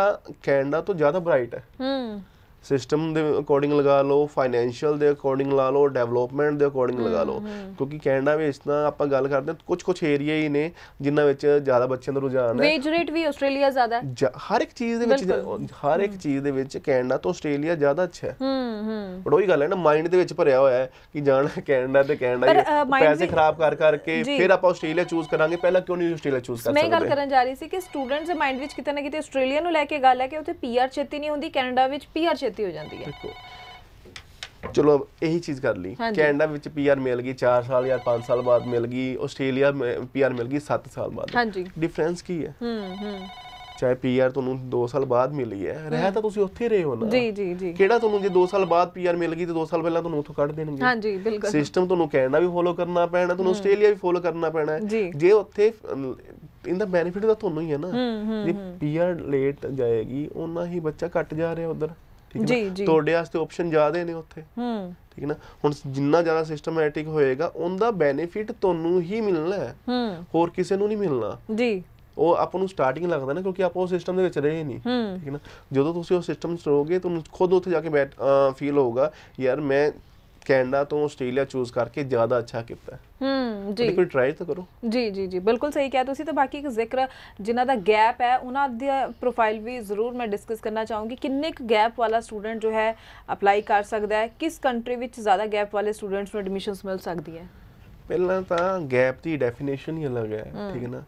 ਕੈਨੇਡਾ ਤੋਂ ਜ਼ਿਆਦਾ ਬ੍ਰਾਈਟ ਹੈ ਹੂੰ ਸਿਸਟਮ ਦੇ ਅਕੋਰਡਿੰਗ ਲਗਾ ਲਓ ਫਾਈਨੈਂਸ਼ੀਅਲ ਦੇ ਅਕੋਰਡਿੰਗ ਲਾ ਲਓ ਡਿਵੈਲਪਮੈਂਟ ਦੇ ਅਕੋਰਡਿੰਗ ਲਗਾ ਲਓ ਕਿਉਂਕਿ ਕੈਨੇਡਾ ਵਿੱਚ ਤਾਂ ਆਪਾਂ ਗੱਲ ਕਰਦੇ ਹਾਂ ਕੁਝ ਕੁਝ ਏਰੀਆ ਹੀ ਨੇ ਜਿਨ੍ਹਾਂ ਵਿੱਚ ਜ਼ਿਆਦਾ ਬੱਚਿਆਂ ਦਾ ਰੁਝਾਨ ਹੈ ਵੇਜ ਰੇਟ ਵੀ ਆਸਟ੍ਰੇਲੀਆ ਜ਼ਿਆਦਾ ਹੈ ਹਰ ਇੱਕ ਚੀਜ਼ ਦੇ ਵਿੱਚ ਹਰ ਇੱਕ ਚੀਜ਼ ਦੇ ਵਿੱਚ ਕੈਨੇਡਾ ਤੋਂ ਆਸਟ੍ਰੇਲੀਆ ਜ਼ਿਆਦਾ ਅੱਛਾ ਹੈ ਹੂੰ ਹੂੰ ਬਟ ਉਹੀ ਗੱਲ ਹੈ ਨਾ ਮਾਈਂਡ ਦੇ ਵਿੱਚ ਭਰਿਆ ਹੋਇਆ ਹੈ ਕਿ ਜਾਣ ਕੈਨੇਡਾ ਤੇ ਕੈਨੇਡਾ ਪੈਸੇ ਖਰਾਬ ਕਰ ਕਰਕੇ ਫਿਰ ਆਪਾਂ ਆਸਟ੍ਰੇਲੀਆ ਚੂਜ਼ ਕਰਾਂਗੇ ਪਹਿਲਾਂ ਕਿਉਂ ਨਹੀਂ ਆਸਟ੍ਰੇਲੀਆ ਚੂਜ਼ ਕਰ ਸਕਦੇ ਮੈਂ ਗੱਲ ਕਰਨ ਜਾ ਰਹੀ ਸੀ ਕਿ ਸਟੂਡੈਂਟਸ ਦੇ ਮਾਈਂਡ ਵਿੱਚ ਕਿਤੇ ਨਾ ਕਿਤੇ ਆਸਟ੍ਰੇਲੀਆ ਨੂੰ ਲੈ ਕੇ ਗੱਲ ਹੈ ਕਿ ਉੱਥੇ ਪੀਆਰ ਛੇਤੀ ਨਹੀਂ ਹੁੰਦੀ ਕੈਨੇਡਾ ਵਿੱਚ ਪੀਆਰ ਛੇਤੀ ਹੋ ਜਾਂਦੀ ਹੈ ਦੇਖੋ ਚਲੋ ਇਹੀ ਚੀਜ਼ ਕਰ ਲਈ ਕੈਨੇਡਾ ਵਿੱਚ ਪੀਆਰ ਮਿਲ ਗਈ 4 ਸਾਲ ਜਾਂ 5 ਸਾਲ ਬਾਅਦ ਮਿਲ ਗਈ ਆਸਟ੍ਰੇਲੀਆ ਪੀਆਰ ਮਿਲ ਗਈ 7 ਸਾਲ ਬਾਅਦ ਹਾਂਜੀ ਡਿਫਰੈਂਸ ਕੀ ਹੈ ਹੂੰ ਹੂੰ ਚਾਹੇ ਪੀਆਰ ਤੁਹਾਨੂੰ 2 ਸਾਲ ਬਾਅਦ ਮਿਲੀ ਹੈ ਰਹਿ ਤਾਂ ਤੁਸੀਂ ਉੱਥੇ ਰਹੇ ਹੋ ਨਾ ਜੀ ਜੀ ਜੀ ਕਿਹੜਾ ਤੁਹਾਨੂੰ ਜੇ 2 ਸਾਲ ਬਾਅਦ ਪੀਆਰ ਮਿਲ ਗਈ ਤੇ 2 ਸਾਲ ਪਹਿਲਾਂ ਤੁਹਾਨੂੰ ਉੱਥੋਂ ਕੱਢ ਦੇਣਗੇ ਹਾਂਜੀ ਬਿਲਕੁਲ ਸਿਸਟਮ ਤੁਹਾਨੂੰ ਕੈਨੇਡਾ ਵੀ ਫੋਲੋ ਕਰਨਾ ਪੈਣਾ ਤੁਹਾਨੂੰ ਆਸਟ੍ਰੇਲੀਆ ਵੀ ਫੋਲੋ ਕਰਨਾ ਪੈਣਾ ਜੇ ਉੱਥੇ ਇੰਦਾ ਬੈਨੀਫਿਟ ਤਾਂ ਤੁਹਾਨੂੰ ਹੀ ਹੈ ਨਾ ਜੇ ਪੀਆਰ ਲੇਟ ਜਾਏਗੀ ਉਹਨਾਂ ਹੀ ਬੱਚਾ ਕੱਟ ਜਾ ਰਿਹਾ ਉਧਰ ਠੀਕ ਹੈ ਨਾ ਤੁਹਾਡੇ ਵਾਸਤੇ ਆਪਸ਼ਨ ਜ਼ਿਆਦੇ ਨੇ ਉੱਥੇ ਹੂੰ ਠੀਕ ਹੈ ਨਾ ਹੁਣ ਜਿੰਨਾ ਜ਼ਿਆਦਾ ਸਿਸਟਮੈਟਿਕ ਹੋਏਗਾ ਉਹਦਾ ਬੈਨੀਫਿਟ ਤੁਹਾਨੂੰ ਹੀ ਮਿਲਣਾ ਹੈ ਹੂੰ ਹੋਰ ਕਿਸੇ ਨੂੰ ਨਹੀਂ ਮਿਲਣਾ ਜੀ ਉਹ ਆਪ ਨੂੰ ਸਟਾਰਟਿੰਗ ਲੱਗਦਾ ਨਾ ਕਿਉਂਕਿ ਆਪ ਉਹ ਸਿਸਟਮ ਦੇ ਵਿੱਚ ਰਹੇ ਨਹੀਂ ਠੀਕ ਹੈ ਨਾ ਜਦੋਂ ਤੁਸੀਂ ਉਹ ਸਿਸਟਮ ਚ ਰਹੋਗੇ ਤੁਹਾਨੂੰ ਖੁਦ ਉੱਥੇ ਜਾ ਕੇ ਫੀਲ ਹੋਊਗਾ ਯਾਰ ਮੈਂ ਕੈਨੇਡਾ ਤੋਂ ਆਸਟ੍ਰੇਲੀਆ ਚੂਜ਼ ਕਰਕੇ ਜ਼ਿਆਦਾ ਅੱਛਾ ਕੀਤਾ ਹੂੰ ਜੀ ਬਿਲਕੁਲ ਟਰਾਈ ਤਾਂ ਕਰੋ ਜੀ ਜੀ ਜੀ ਬਿਲਕੁਲ ਸਹੀ ਕਿਹਾ ਤੁਸੀਂ ਤਾਂ ਬਾਕੀ ਇੱਕ ਜ਼ਿਕਰ ਜਿਨ੍ਹਾਂ ਦਾ ਗੈਪ ਹੈ ਉਹਨਾਂ ਦੀ ਪ੍ਰੋਫਾਈਲ ਵੀ ਜ਼ਰੂਰ ਮੈਂ ਡਿਸਕਸ ਕਰਨਾ ਚਾਹੂੰਗੀ ਕਿੰਨੇ ਕੁ ਗੈਪ ਵਾਲਾ ਸਟੂਡੈਂਟ ਜੋ ਹੈ ਅਪਲਾਈ ਕਰ ਸਕਦਾ ਹੈ ਕਿਸ ਕੰਟਰੀ ਵਿੱਚ ਜ਼ਿਆਦਾ ਗੈਪ ਵਾਲੇ ਸਟੂਡੈਂਟਸ ਨੂੰ ਐਡਮਿਸ਼ਨਸ ਮਿਲ ਸਕਦੀ ਹੈ ਪਹਿਲਾਂ ਤਾਂ ਗੈਪ ਦੀ ਡੈਫੀਨੇਸ਼ਨ ਹੀ ਅਲੱਗ ਹੈ ਠੀਕ ਹੈ ਨਾ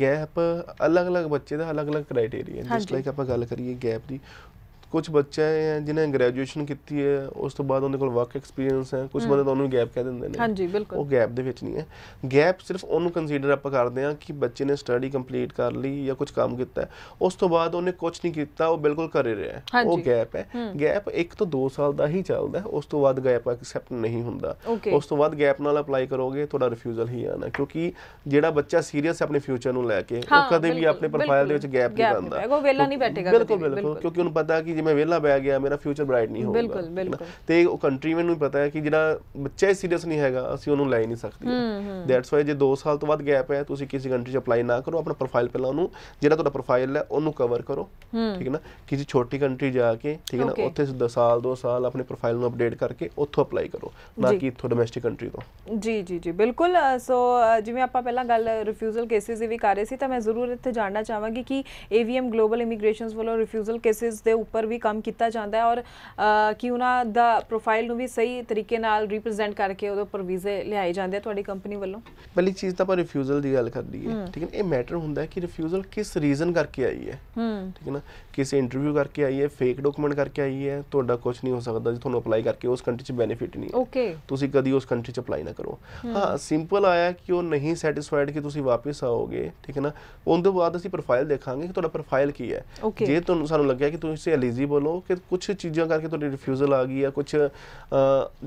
ਗੈਪ ਅਲੱਗ-ਅਲੱਗ ਬੱਚੇ ਦਾ ਅਲੱਗ-ਅਲੱਗ ਕ੍ਰਾਈਟੇਰੀਆ ਜਿਸ ਲਾਈਕ ਆਪਾਂ ਗੱਲ ਕਰੀਏ ਗੈਪ ਦੀ ਕੁਝ ਬੱਚੇ ਆਏ ਜਿਨ੍ਹਾਂ ਨੇ ਗ੍ਰੈਜੂਏਸ਼ਨ ਕੀਤੀ ਹੈ ਉਸ ਤੋਂ ਬਾਅਦ ਉਹਨਾਂ ਕੋਲ ਵਰਕ ਐਕਸਪੀਰੀਅੰਸ ਹੈ ਕੁਝ ਬੰਦੇ ਤਾਂ ਉਹਨੂੰ ਗੈਪ ਕਹਿ ਦਿੰਦੇ ਨੇ ਹਾਂਜੀ ਬਿਲਕੁਲ ਉਹ ਗੈਪ ਦੇ ਵਿੱਚ ਨਹੀਂ ਹੈ ਗੈਪ ਸਿਰਫ ਉਹਨੂੰ ਕੰਸੀਡਰ ਆਪਾਂ ਕਰਦੇ ਹਾਂ ਕਿ ਬੱਚੇ ਨੇ ਸਟੱਡੀ ਕੰਪਲੀਟ ਕਰ ਲਈ ਜਾਂ ਕੁਝ ਕੰਮ ਕੀਤਾ ਉਸ ਤੋਂ ਬਾਅਦ ਉਹਨੇ ਕੁਝ ਨਹੀਂ ਕੀਤਾ ਉਹ ਬਿਲਕੁਲ ਹੀ ਰਿਹਾ ਉਹ ਗੈਪ ਹੈ ਗੈਪ 1 ਤੋਂ 2 ਸਾਲ ਦਾ ਹੀ ਚੱਲਦਾ ਉਸ ਤੋਂ ਬਾਅਦ ਗੈਪ ਐਕਸੈਪਟ ਨਹੀਂ ਹੁੰਦਾ ਉਸ ਤੋਂ ਬਾਅਦ ਗੈਪ ਨਾਲ ਅਪਲਾਈ ਕਰੋਗੇ ਤੁਹਾਡਾ ਰਿਫਿਊਜ਼ਲ ਹੀ ਆਣਾ ਕਿਉਂਕਿ ਜਿਹੜਾ ਬੱਚਾ ਸੀਰੀਅਸ ਹੈ ਆਪਣੇ ਫਿਊਚਰ ਨੂੰ ਲੈ ਕੇ ਉਹ ਕਦੇ ਵੀ ਆਪਣੇ ਪ੍ਰੋਫਾਈਲ ਦੇ ਵਿੱਚ ਗੈਪ ਨਹੀਂ ਪਾਉਂਦਾ ਉਹ ਵੇਲਾ ਨਹੀਂ ਬੈਠੇਗਾ ਬਿਲਕੁਲ ਬਿਲਕੁਲ ਕਿਉਂਕਿ ਉਹਨੂੰ ਪਤਾ ਕਿ ਮੈਂ ਵਿਹਲਾ ਬੈ ਗਿਆ ਮੇਰਾ ਫਿਊਚਰ ਬ੍ਰਾਈਟ ਨਹੀਂ ਹੋਊਗਾ ਬਿਲਕੁਲ ਬਿਲਕੁਲ ਤੇ ਉਹ ਕੰਟਰੀ ਮੈਨੂੰ ਪਤਾ ਹੈ ਕਿ ਜਿਹੜਾ ਬੱਚਾ ਸੀਰੀਅਸ ਨਹੀਂ ਹੈਗਾ ਅਸੀਂ ਉਹਨੂੰ ਲੈ ਨਹੀਂ ਸਕਦੇ ਦੈਟਸ ਵਾਈ ਜੇ 2 ਸਾਲ ਤੋਂ ਬਾਅਦ ਗੈਪ ਹੈ ਤੁਸੀਂ ਕਿਸੇ ਕੰਟਰੀ 'ਚ ਅਪਲਾਈ ਨਾ ਕਰੋ ਆਪਣਾ ਪ੍ਰੋਫਾਈਲ ਪਹਿਲਾਂ ਉਹਨੂੰ ਜਿਹੜਾ ਤੁਹਾਡਾ ਪ੍ਰੋਫਾਈਲ ਹੈ ਉਹਨੂੰ ਕਵਰ ਕਰੋ ਠੀਕ ਹੈ ਨਾ ਕਿਸੇ ਛੋਟੀ ਕੰਟਰੀ ਜਾ ਕੇ ਠੀਕ ਹੈ ਨਾ ਉੱਥੇ 10 ਸਾਲ 2 ਸਾਲ ਆਪਣੇ ਪ੍ਰੋਫਾਈਲ ਨੂੰ ਅਪਡੇਟ ਕਰਕੇ ਉੱਥੋਂ ਅਪਲਾਈ ਕਰੋ ਨਾ ਕਿ ਇੱਥੋਂ ਡੋਮੈਸਟਿਕ ਕੰਟਰੀ ਤੋਂ ਜੀ ਜੀ ਜੀ ਬਿਲਕੁਲ ਸੋ ਜਿਵੇਂ ਆਪਾਂ ਪਹਿਲਾਂ ਗੱਲ ਰਿਫਿਊਜ਼ਲ ਕੇਸਿਸ ਦੀ ਵੀ ਕਰ ਰਹੇ ਸੀ ਤਾਂ ਮੈਂ ਜ਼ਰੂਰ ਇੱਥੇ ਜਾਣਨਾ ਚਾਹਾਂਗੀ ਕਿ AVM ਗਲੋਬਲ ਇਮੀਗ੍ਰੇਸ਼ਨਸ ਵੱਲੋਂ ਰਿਫਿਊਜ਼ਲ ਕੇਸਿਸ ਦੇ ਉੱਪਰ ਵੀ ਕੰਮ ਕੀਤਾ ਜਾਂਦਾ ਹੈ ਔਰ ਕਿ ਉਹਨਾਂ ਦਾ ਪ੍ਰੋਫਾਈਲ ਨੂੰ ਵੀ ਸਹੀ ਤਰੀਕੇ ਨਾਲ ਰਿਪਰੈਜ਼ੈਂਟ ਕਰਕੇ ਉਹਦੇ ਉੱਪਰ ਵੀਜ਼ੇ ਲਿਆਏ ਜਾਂਦੇ ਆ ਤੁਹਾਡੀ ਕੰਪਨੀ ਵੱਲੋਂ ਪਹਿਲੀ ਚੀਜ਼ ਤਾਂ ਪਰ ਰਿਫਿਊਜ਼ਲ ਦੀ ਗੱਲ ਕਰਦੀ ਹੈ ਠੀਕ ਹੈ ਇਹ ਮੈਟਰ ਹੁੰਦਾ ਹੈ ਕਿ ਰਿਫਿਊਜ਼ਲ ਕਿਸ ਰੀਜ਼ਨ ਕਰਕੇ ਆਈ ਹੈ ਠੀਕ ਹੈ ਨਾ ਕਿਸੇ ਇੰਟਰਵਿਊ ਕਰਕੇ ਆਈ ਹੈ ਫੇਕ ਡਾਕੂਮੈਂਟ ਕਰਕੇ ਆਈ ਹੈ ਤੁਹਾਡਾ ਕੁਝ ਨਹੀਂ ਹੋ ਸਕਦਾ ਜੇ ਤੁਹਾਨੂੰ ਅਪਲਾਈ ਕਰਕੇ ਉਸ ਕੰਟਰੀ 'ਚ ਬੈਨੀਫਿਟ ਨਹੀਂ ਹੈ ਓਕੇ ਤੁਸੀਂ ਕਦੀ ਉਸ ਕੰਟਰੀ 'ਚ ਅਪਲਾਈ ਨਾ ਕਰੋ ਹਾਂ ਸਿੰਪਲ ਆਇਆ ਕਿ ਉਹ ਨਹੀਂ ਸੈਟੀਸਫਾਈਡ ਕਿ ਤੁਸੀਂ ਵਾਪਸ ਆਓਗੇ ਠੀਕ ਹੈ ਨਾ ਉਹਦੇ ਬਾਅਦ ਅਸੀਂ ਪ੍ਰੋਫਾਈਲ ਦੇਖਾਂਗੇ ਕਿ ਤੁਹਾਡਾ ਪ੍ਰੋਫਾਈਲ ਕੀ ਹੈ ਜੇ ਤੁਹਾਨੂੰ ਸਾਨੂੰ ਲੱਗਿਆ ਕਿ ਤੁਸੀਂ ਐਲੀਜੀ ਜੀ ਬੋਲੋ ਕਿ ਕੁਝ ਚੀਜ਼ਾਂ ਕਰਕੇ ਤੁਹਾਡੀ ਰਿਫਿਊਜ਼ਲ ਆ ਗਈ ਹੈ ਕੁਝ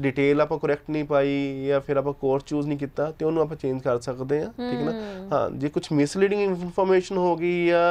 ਡਿਟੇਲ ਆਪਾਂ ਕਰੈਕਟ ਨਹੀਂ ਪਾਈ ਜਾਂ ਫਿਰ ਆਪਾਂ ਕੋਰਸ ਚੂਜ਼ ਨਹੀਂ ਕੀਤਾ ਤੇ ਉਹਨੂੰ ਆਪਾਂ ਚੇਂਜ ਕਰ ਸਕਦੇ ਆ ਠੀਕ ਹੈ ਨਾ ਹਾਂ ਜੇ ਕੁਝ ਮਿਸਲੀਡਿੰਗ ਇਨਫੋਰਮੇਸ਼ਨ ਹੋ ਗਈ ਜਾਂ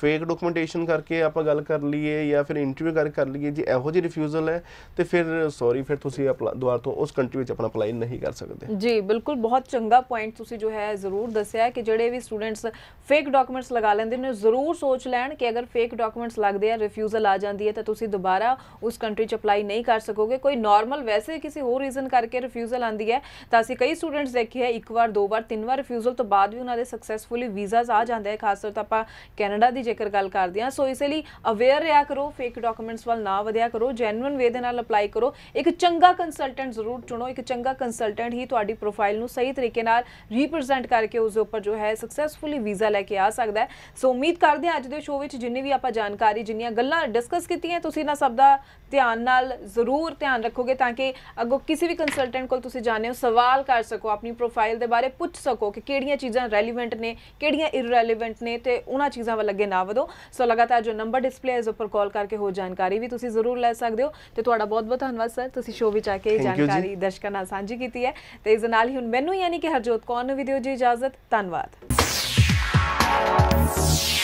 ਫੇਕ ਡਾਕੂਮੈਂਟੇਸ਼ਨ ਕਰਕੇ ਆਪਾਂ ਗੱਲ ਕਰ ਲਈਏ ਜਾਂ ਫਿਰ ਇੰਟਰਵਿਊ ਕਰ ਕਰ ਲਈਏ ਜੇ ਇਹੋ ਜਿਹੀ ਰਿਫਿਊਜ਼ਲ ਹੈ ਤੇ ਫਿਰ ਸੌਰੀ ਫਿਰ ਤੁਸੀਂ ਦੁਬਾਰਾ ਤੋਂ ਉਸ ਕੰਟਰੀ ਵਿੱਚ ਆਪਣਾ ਅਪਲਾਈ ਨਹੀਂ ਕਰ ਸਕਦੇ ਜੀ ਬਿਲਕੁਲ ਬਹੁਤ ਚੰਗਾ ਪੁਆਇੰਟ ਤੁਸੀਂ ਜੋ ਹੈ ਜ਼ਰੂਰ ਦੱਸਿਆ ਕਿ ਜਿਹੜੇ ਵੀ ਸਟੂਡੈਂਟਸ ਫੇਕ ਡਾਕੂਮੈਂਟਸ ਲਗਾ ਲੈਂਦੇ ਨੇ ਜ਼ਰੂਰ ਸੋਚ ਲੈਣ ਕਿ ਅਗਰ ਫੇਕ ਡਾਕੂਮੈਂਟਸ ਲੱਗਦੇ ਆ ਰਿਫਿਊਜ਼ਲ ਆ ਜਾਂਦੀ ਹੈ ਤਾਂ ਤੁਸੀਂ ਦੁਬਾਰਾ ਉਸ ਕੰਟਰੀ ਚ ਅਪਲਾਈ ਨਹੀਂ ਕਰ ਸਕੋਗੇ ਕੋਈ ਨਾਰਮਲ ਵੈਸੇ ਕਿਸੇ ਹੋਰ ਰੀਜ਼ਨ ਕਰਕੇ ਰਿਫਿਊਜ਼ਲ ਆਂਦੀ ਹੈ ਤਾਂ ਅਸੀਂ ਕਈ ਸਟੂਡੈਂਟਸ ਦੇਖੇ ਹੈ ਇੱਕ ਵਾਰ ਦੋ ਵਾਰ ਤਿੰਨ ਵਾਰ ਰਿਫਿਊਜ਼ਲ ਤੋਂ ਬਾਅਦ ਵੀ ਉਹਨਾਂ ਦੇ ਸਕਸੈਸਫੁਲੀ ਵੀਜ਼ਾਸ ਆ ਜਾਂਦੇ ਹੈ ਖਾਸ ਤੌਰ ਤੇ ਆਪਾਂ ਕੈਨੇਡਾ ਦੀ ਜੇਕਰ ਗੱਲ ਕਰਦੇ ਹਾਂ ਸੋ ਇਸੇ ਲਈ ਅਵੇਅਰ ਰਿਹਾ ਕਰੋ ਫੇਕ ਡਾਕੂਮੈਂਟਸ ਵੱਲ ਨਾ ਵਧਿਆ ਕਰੋ ਜੈਨੂਇਨ ਵੇ ਦੇ ਨਾਲ ਅਪਲਾਈ ਕਰੋ ਇੱਕ ਚੰਗਾ ਕੰਸਲਟੈਂਟ ਜ਼ਰੂਰ ਚੁਣੋ ਇੱਕ ਚੰਗਾ ਕੰਸਲਟੈਂਟ ਹੀ ਤੁਹਾਡੀ ਪ੍ਰੋਫਾਈਲ ਨੂੰ ਸਹੀ ਤਰੀਕੇ ਨਾਲ ਰਿਪਰੈਜ਼ੈਂਟ ਕਰਕੇ ਉਸ ਦੇ ਉੱਪਰ ਜੋ ਹੈ ਸਕਸੈਸਫੁਲੀ ਵੀਜ਼ਾ ਲੈ ਕੇ ਆ ਸਕਦਾ ਹੈ ਸੋ ਉਮੀਦ ਕਰਦੇ ਹਾਂ ਅੱਜ ਦੇ ਸ਼ੋਅ ਵਿੱਚ ਜਿੰਨੀ ਵੀ ਆਪਾਂ ਜਾਣਕਾਰੀ ਜਿੰਨੀਆਂ ਗੱਲਾਂ ਡਿਸਕਸ ਕੀਤੀਆਂ ਤੁਸੀਂ ਨਾ ਸਭ ਦਾ ਧਿਆਨ ਨਾਲ ਜ਼ਰੂਰ ਧਿਆਨ ਰੱਖੋਗੇ ਤਾਂ ਕਿ ਅੱਗੋਂ ਕਿਸੇ ਵੀ ਕੰਸਲਟੈਂਟ ਕੋਲ ਤੁਸੀਂ ਜਾਣੇ ਹੋ ਸਵਾਲ ਕਰ ਸਕੋ ਆਪਣੀ ਪ੍ਰੋਫਾਈਲ ਦੇ ਬਾਰੇ ਪੁੱਛ ਸਕੋ ਕਿ ਕਿਹੜੀਆਂ ਚੀਜ਼ਾਂ ਰੈਲੇਵੈਂਟ ਨੇ ਕਿਹੜੀਆਂ ਇਰਰੈਲੇਵੈਂਟ ਨੇ ਤੇ ਉਹਨਾਂ ਚੀਜ਼ਾਂ ਵੱਲ ਅੱਗੇ ਨਾ ਵਧੋ ਸੋ ਲਗਾਤਾਰ ਜੋ ਨੰਬਰ ਡਿਸਪਲੇ ਇਸ ਉੱਪਰ ਕਾਲ ਕਰਕੇ ਹੋ ਜਾਣਕਾਰੀ ਵੀ ਤੁਸੀਂ ਜ਼ਰੂਰ ਲੈ ਸਕਦੇ ਹੋ ਤੇ ਤੁਹਾਡਾ ਬਹੁਤ-ਬਹੁਤ ਧੰਨਵਾਦ ਸਰ ਤੁਸੀਂ ਸ਼ੋਅ ਵਿੱਚ ਆ ਕੇ ਜਾਣਕਾਰੀ ਦਰਸ਼ਕਾਂ ਨਾਲ ਸਾਂਝੀ ਕੀਤੀ ਹੈ ਤੇ ਇਸ ਨਾਲ ਹੀ ਹੁਣ ਮੈਨੂੰ ਯਾਨੀ ਕਿ ਹਰਜੋਤ ਕੌਰ ਨੂੰ ਵੀਡੀਓ ਜੀ ਇਜਾਜ਼ਤ ਧੰਨਵਾਦ